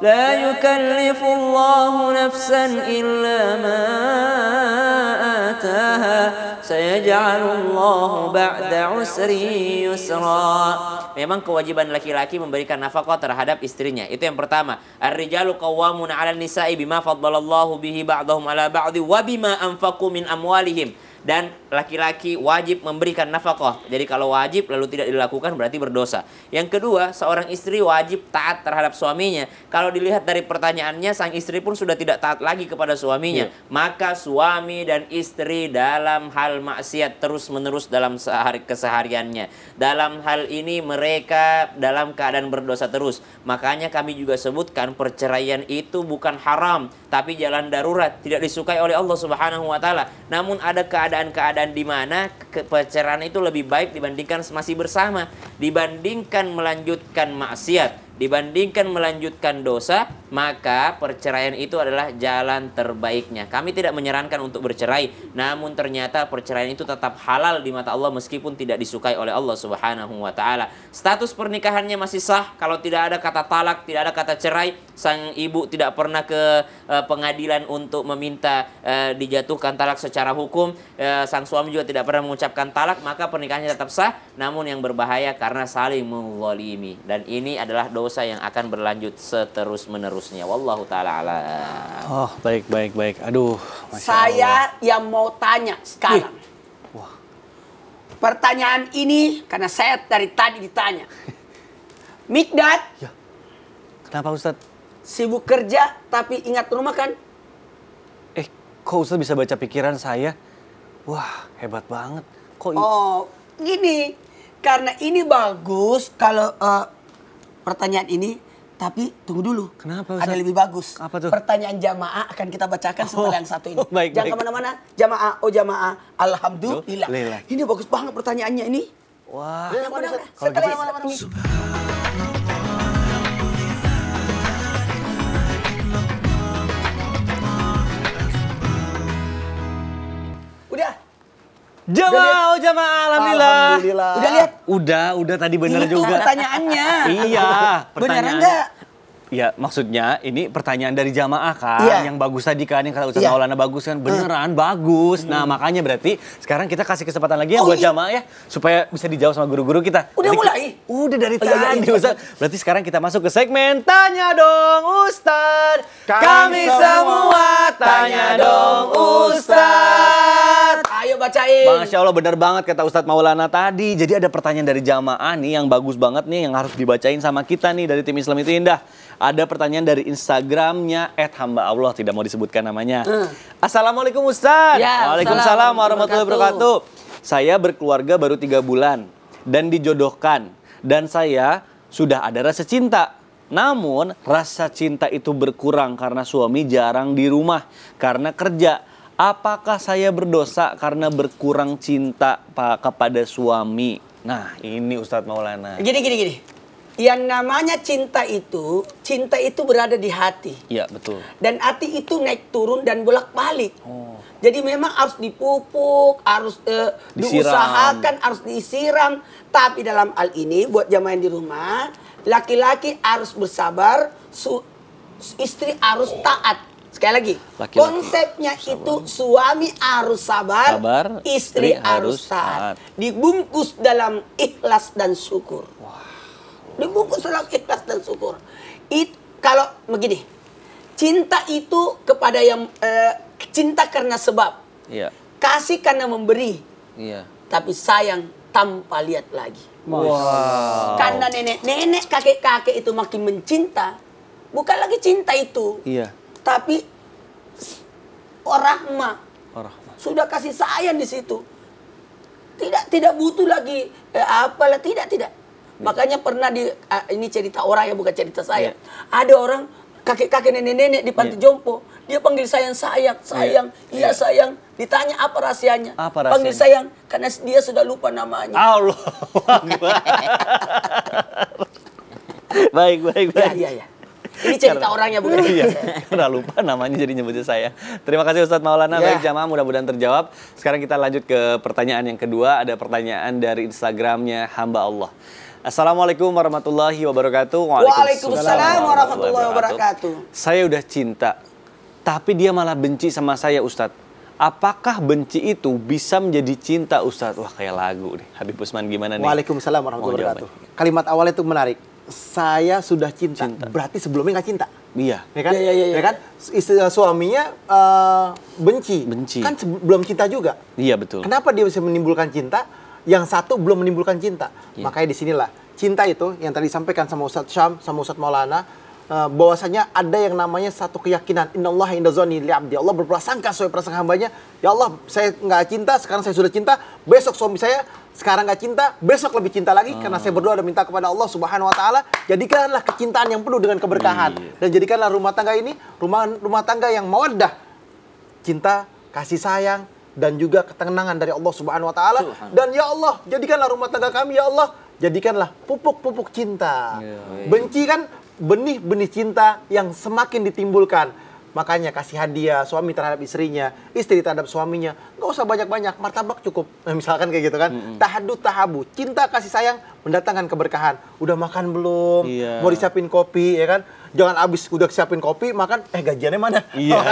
لا يكلف الله نفسا إلا ما آتاها سيجعل الله بعد عسر يسرا Memang kewajiban laki-laki memberikan nafkah terhadap istrinya. Itu yang pertama. Ar-rijalu qawwamuna 'alan nisa'i bima faddalallahu bihi ba'dahum 'ala ba'di wa bima anfaqu min amwalihim dan laki-laki wajib memberikan nafkah. Jadi kalau wajib lalu tidak dilakukan berarti berdosa. Yang kedua, seorang istri wajib taat terhadap suaminya. Kalau dilihat dari pertanyaannya, sang istri pun sudah tidak taat lagi kepada suaminya. Yeah. Maka suami dan istri dalam hal maksiat terus-menerus dalam sehari kesehariannya. Dalam hal ini mereka dalam keadaan berdosa terus. Makanya kami juga sebutkan perceraian itu bukan haram, tapi jalan darurat, tidak disukai oleh Allah Subhanahu wa taala. Namun ada keadaan keadaan-keadaan di mana perceraian itu lebih baik dibandingkan masih bersama, dibandingkan melanjutkan maksiat dibandingkan melanjutkan dosa, maka perceraian itu adalah jalan terbaiknya. Kami tidak menyarankan untuk bercerai, namun ternyata perceraian itu tetap halal di mata Allah meskipun tidak disukai oleh Allah Subhanahu wa taala. Status pernikahannya masih sah kalau tidak ada kata talak, tidak ada kata cerai, sang ibu tidak pernah ke eh, pengadilan untuk meminta eh, dijatuhkan talak secara hukum, eh, sang suami juga tidak pernah mengucapkan talak, maka pernikahannya tetap sah, namun yang berbahaya karena saling menzalimi dan ini adalah dosa dosa yang akan berlanjut seterus menerusnya. Wallahu taala ala. Oh, baik baik baik. Aduh, Saya Allah. yang mau tanya sekarang. Ih. Wah. Pertanyaan ini karena saya dari tadi ditanya. Mikdad. Ya. Kenapa Ustaz? Sibuk kerja tapi ingat rumah kan? Eh, kok Ustaz bisa baca pikiran saya? Wah, hebat banget. Kok Oh, gini. Karena ini bagus kalau uh, pertanyaan ini tapi tunggu dulu. Kenapa? Ustaz? Ada lebih bagus. Apa tuh? Pertanyaan jamaah akan kita bacakan oh, setelah yang satu ini. Oh, baik, Jangan kemana-mana. Jamaah, oh jamaah, alhamdulillah. Lila. Ini bagus banget pertanyaannya ini. Wah. Lila, mana, mana, setelah gitu. ini. Udah. Jamaah, oh jamaah, alhamdulillah. alhamdulillah. Udah lihat? Udah, udah tadi bener Itu iya, juga. pertanyaannya. iya, pertanyaan. Bener enggak? Ya maksudnya ini pertanyaan dari jamaah kan yeah. yang bagus tadi kan yang kata Ustaz yeah. Maulana bagus kan beneran hmm. bagus. Nah hmm. makanya berarti sekarang kita kasih kesempatan lagi ya oh, buat iya. jamaah ya supaya bisa dijawab sama guru-guru kita. Udah Nanti, mulai? Udah dari oh, iya, iya, tadi iya. Ustaz. Berarti sekarang kita masuk ke segmen tanya dong Ustaz. Kami, Kami semua tanya dong Ustaz bacain, Masya Allah bener banget kata Ustadz Maulana tadi. Jadi ada pertanyaan dari jamaah nih yang bagus banget nih yang harus dibacain sama kita nih dari tim Islam itu indah. Ada pertanyaan dari Instagramnya hamba Allah tidak mau disebutkan namanya. Uh. Assalamualaikum Ustadz. Ya, Waalaikumsalam warahmatullahi wabarakatuh. Saya berkeluarga baru tiga bulan dan dijodohkan dan saya sudah ada rasa cinta namun, rasa cinta itu berkurang karena suami jarang di rumah karena kerja. Apakah saya berdosa karena berkurang cinta pak kepada suami? Nah, ini Ustadz Maulana. Gini gini gini. Yang namanya cinta itu, cinta itu berada di hati. Iya, betul. Dan hati itu naik turun dan bolak-balik. Oh. Jadi memang harus dipupuk, harus uh, diusahakan, harus disiram. Tapi dalam hal ini buat jamaah di rumah, laki-laki harus bersabar, istri harus taat Sekali lagi, Laki -laki konsepnya sabar. itu suami harus sabar, sabar istri, istri harus taat. Dibungkus dalam ikhlas dan syukur. Wow. Dibungkus dalam ikhlas dan syukur. It, kalau begini, cinta itu kepada yang eh, cinta karena sebab, Iya. kasih karena memberi, Iya. tapi sayang tanpa lihat lagi. Wow. Karena nenek, nenek, kakek, kakek itu makin mencinta, bukan lagi cinta itu. Iya. Tapi orang orang sudah kasih sayang di situ. Tidak tidak butuh lagi eh, apalah tidak tidak. Iya. Makanya pernah di uh, ini cerita orang ya bukan cerita saya. Ya. Ada orang kakek-kakek nenek-nenek di panti ya. jompo, dia panggil sayang sayang, iya. sayang, iya ya, sayang. Ditanya apa rahasianya? Apa rahasianya? Panggil sayang karena dia sudah lupa namanya. Allah. baik, baik, iya, baik. Ya, ya, ya. Ini cerita orangnya bukan iya, karena lupa namanya jadi nyebutnya saya. Terima kasih Ustadz Maulana, yeah. baik jamaah mudah-mudahan terjawab. Sekarang kita lanjut ke pertanyaan yang kedua, ada pertanyaan dari Instagramnya Hamba Allah. Assalamualaikum warahmatullahi wabarakatuh. Waalaikumsalam, Waalaikumsalam warahmatullahi wabarakatuh. Saya udah cinta, tapi dia malah benci sama saya Ustadz apakah benci itu bisa menjadi cinta Ustadz? Wah kayak lagu nih. Habib Usman gimana nih? Waalaikumsalam warahmatullahi wabarakatuh. Kalimat awalnya itu menarik saya sudah cinta. cinta. Berarti sebelumnya nggak cinta. Iya. Ya kan? Iya, iya, iya. iya. Ya kan? Istri eh, suaminya uh, benci. Benci. Kan belum cinta juga. Iya, betul. Kenapa dia bisa menimbulkan cinta? Yang satu belum menimbulkan cinta. Iya. Makanya disinilah cinta itu yang tadi sampaikan sama Ustadz Syam, sama Ustadz Maulana, Eh, bahwasanya ada yang namanya satu keyakinan innallaha inda zoni li abdi. Allah berprasangka sesuai prasangka hambanya. Ya Allah, saya nggak cinta, sekarang saya sudah cinta. Besok suami saya sekarang nggak cinta, besok lebih cinta lagi hmm. karena ah. saya berdoa dan minta kepada Allah Subhanahu wa taala, jadikanlah kecintaan yang penuh dengan keberkahan iya. dan jadikanlah rumah tangga ini rumah rumah tangga yang mawaddah, cinta, kasih sayang dan juga ketenangan dari Allah Subhanahu wa taala dan ya Allah, jadikanlah rumah tangga kami ya Allah jadikanlah pupuk-pupuk cinta. Iya, Benci kan benih-benih cinta yang semakin ditimbulkan. Makanya kasih hadiah suami terhadap istrinya, istri terhadap suaminya. Nggak usah banyak-banyak, martabak cukup. Nah, misalkan kayak gitu kan. Mm -hmm. Tahadu tahabu. Cinta kasih sayang mendatangkan keberkahan. Udah makan belum? Yeah. Mau disiapin kopi, ya kan? Jangan abis udah siapin kopi, makan, eh gajiannya mana? Iya.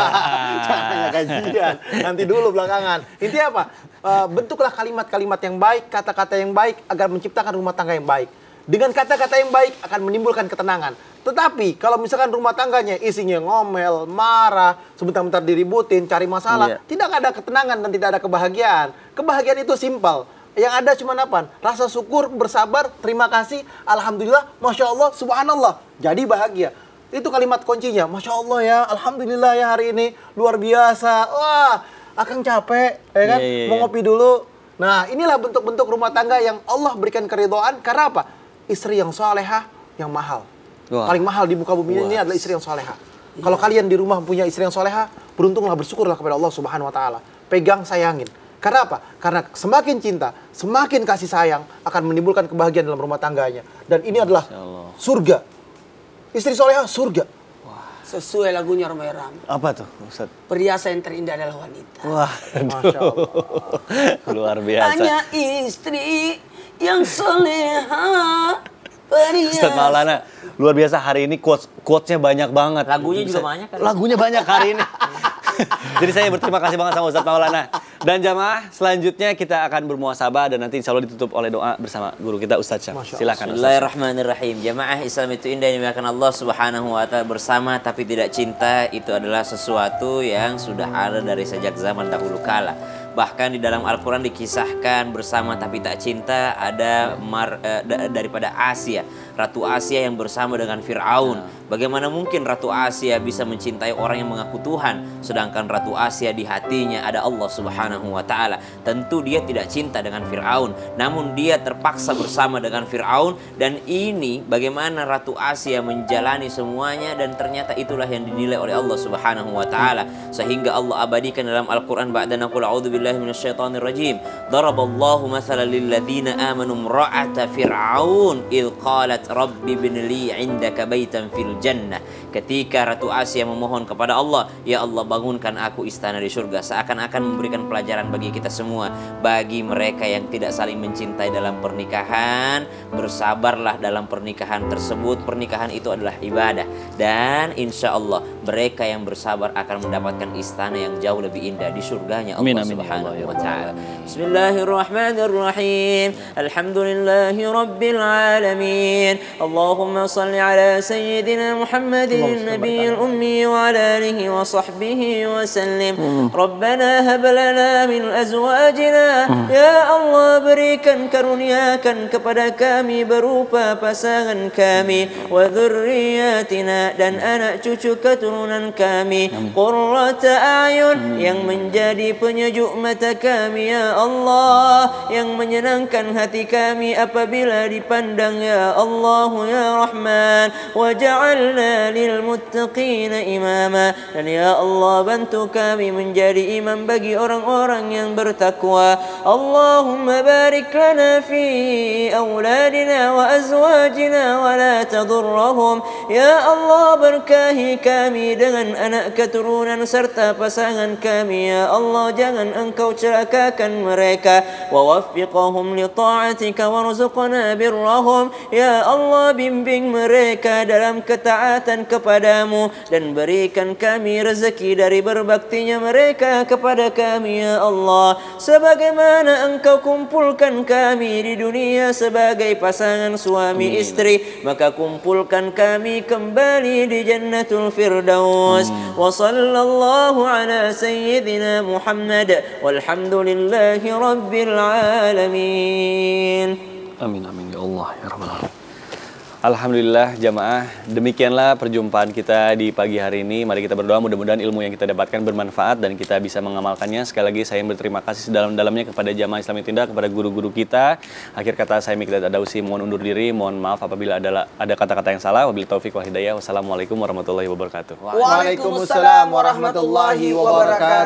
Yeah. gajian, nanti dulu belakangan. Intinya apa? Eh, bentuklah kalimat-kalimat yang baik, kata-kata yang baik, agar menciptakan rumah tangga yang baik. Dengan kata-kata yang baik akan menimbulkan ketenangan. Tetapi kalau misalkan rumah tangganya isinya ngomel, marah, sebentar-bentar diributin, cari masalah, iya. tidak ada ketenangan dan tidak ada kebahagiaan. Kebahagiaan itu simpel. Yang ada cuma apa? Rasa syukur, bersabar, terima kasih, alhamdulillah, masya Allah, subhanallah. Jadi bahagia. Itu kalimat kuncinya. Masya Allah ya, alhamdulillah ya hari ini luar biasa. Wah, akan capek, ya kan? yeah, yeah. Mau iya. ngopi dulu. Nah, inilah bentuk-bentuk rumah tangga yang Allah berikan keridoan. Karena apa? Istri yang solehah, yang mahal. Wah. Paling mahal di muka bumi ini adalah istri yang soleha. Iya. Kalau kalian di rumah punya istri yang soleha, beruntunglah bersyukurlah kepada Allah Subhanahu Wa Taala. Pegang sayangin. Karena apa? Karena semakin cinta, semakin kasih sayang akan menimbulkan kebahagiaan dalam rumah tangganya. Dan ini adalah surga. Istri soleha surga. Sesuai lagunya Roma Apa tuh Ustaz? Perhiasan yang terindah adalah wanita. Wah, Masya Allah. Luar biasa. Hanya istri yang soleha. Perias. Ustaz Maulana, luar biasa hari ini quotes quotesnya banyak banget. Lagunya juga banyak kan? Lagunya banyak hari ini. Jadi saya berterima kasih banget sama Ustaz Maulana. Dan jamaah, selanjutnya kita akan bermuasabah dan nanti insya Allah ditutup oleh doa bersama guru kita Ustaz Syam. Silakan. rahim, Jamaah Islam itu indah yang dimakan Allah Subhanahu wa taala bersama tapi tidak cinta itu adalah sesuatu yang sudah ada dari sejak zaman dahulu kala Bahkan di dalam Al-Quran dikisahkan bersama tapi tak cinta ada mar, uh, daripada Asia. Ratu Asia yang bersama dengan Firaun. Bagaimana mungkin Ratu Asia bisa mencintai orang yang mengaku Tuhan sedangkan Ratu Asia di hatinya ada Allah Subhanahu wa taala. Tentu dia tidak cinta dengan Firaun, namun dia terpaksa bersama dengan Firaun dan ini bagaimana Ratu Asia menjalani semuanya dan ternyata itulah yang dinilai oleh Allah Subhanahu wa taala sehingga Allah abadikan dalam Al-Qur'an ba'dana qul a'udzu billahi minasyaitonir rajim. Daraballahu mathalan lil amanu ra'ata fir'aun id رب ابن لي عندك بيتا في الجنة ketika Ratu Asia memohon kepada Allah, "Ya Allah, bangunkan aku istana di surga." Seakan-akan memberikan pelajaran bagi kita semua, bagi mereka yang tidak saling mencintai dalam pernikahan, bersabarlah dalam pernikahan tersebut. Pernikahan itu adalah ibadah dan insya Allah mereka yang bersabar akan mendapatkan istana yang jauh lebih indah di surganya Allah amin, amin, ya ya Subhanahu wa taala. Bismillahirrahmanirrahim. Alhamdulillahi Allahumma salli ala sayyidina Muhammad النبي الأمي وعلى آله وصحبه وسلم ربنا هب lana min azwajina ya Allah berikan karuniakan kepada kami berupa pasangan kami wa dzurriyyatina dan anak cucu keturunan kami qurrata ayun yang menjadi penyejuk mata kami ya Allah yang menyenangkan hati kami apabila dipandang ya Allah ya Rahman waj'alna lil للمتقين إماما يعني يا الله بنتك من جري من بقي أوران أوران ينبر تكوى اللهم بارك لنا في أولادنا وأزواجنا ولا تضرهم يا الله بركاه كامي دغن أنا كترون سرتا فسان كامي يا الله جغن أنكو شركا كان مريكا ووفقهم لطاعتك وارزقنا برهم يا الله بن بن مريكا دلم كتعاتا كف kepadamu dan berikan kami rezeki dari berbaktinya mereka kepada kami ya Allah sebagaimana engkau kumpulkan kami di dunia sebagai pasangan suami Amin. istri maka kumpulkan kami kembali di jannatul firdaus hmm. wa sallallahu ala sayyidina Muhammad walhamdulillahi rabbil alamin Amin amin ya Allah ya rabbal alamin Alhamdulillah jamaah, demikianlah perjumpaan kita di pagi hari ini. Mari kita berdoa mudah-mudahan ilmu yang kita dapatkan bermanfaat dan kita bisa mengamalkannya. Sekali lagi saya berterima kasih sedalam-dalamnya kepada jamaah Islam Tindak, kepada guru-guru kita. Akhir kata saya ada Adausi, mohon undur diri, mohon maaf apabila ada ada kata-kata yang salah. Wabillahi taufik wal hidayah. Wassalamualaikum warahmatullahi wabarakatuh. Waalaikumsalam warahmatullahi wabarakatuh.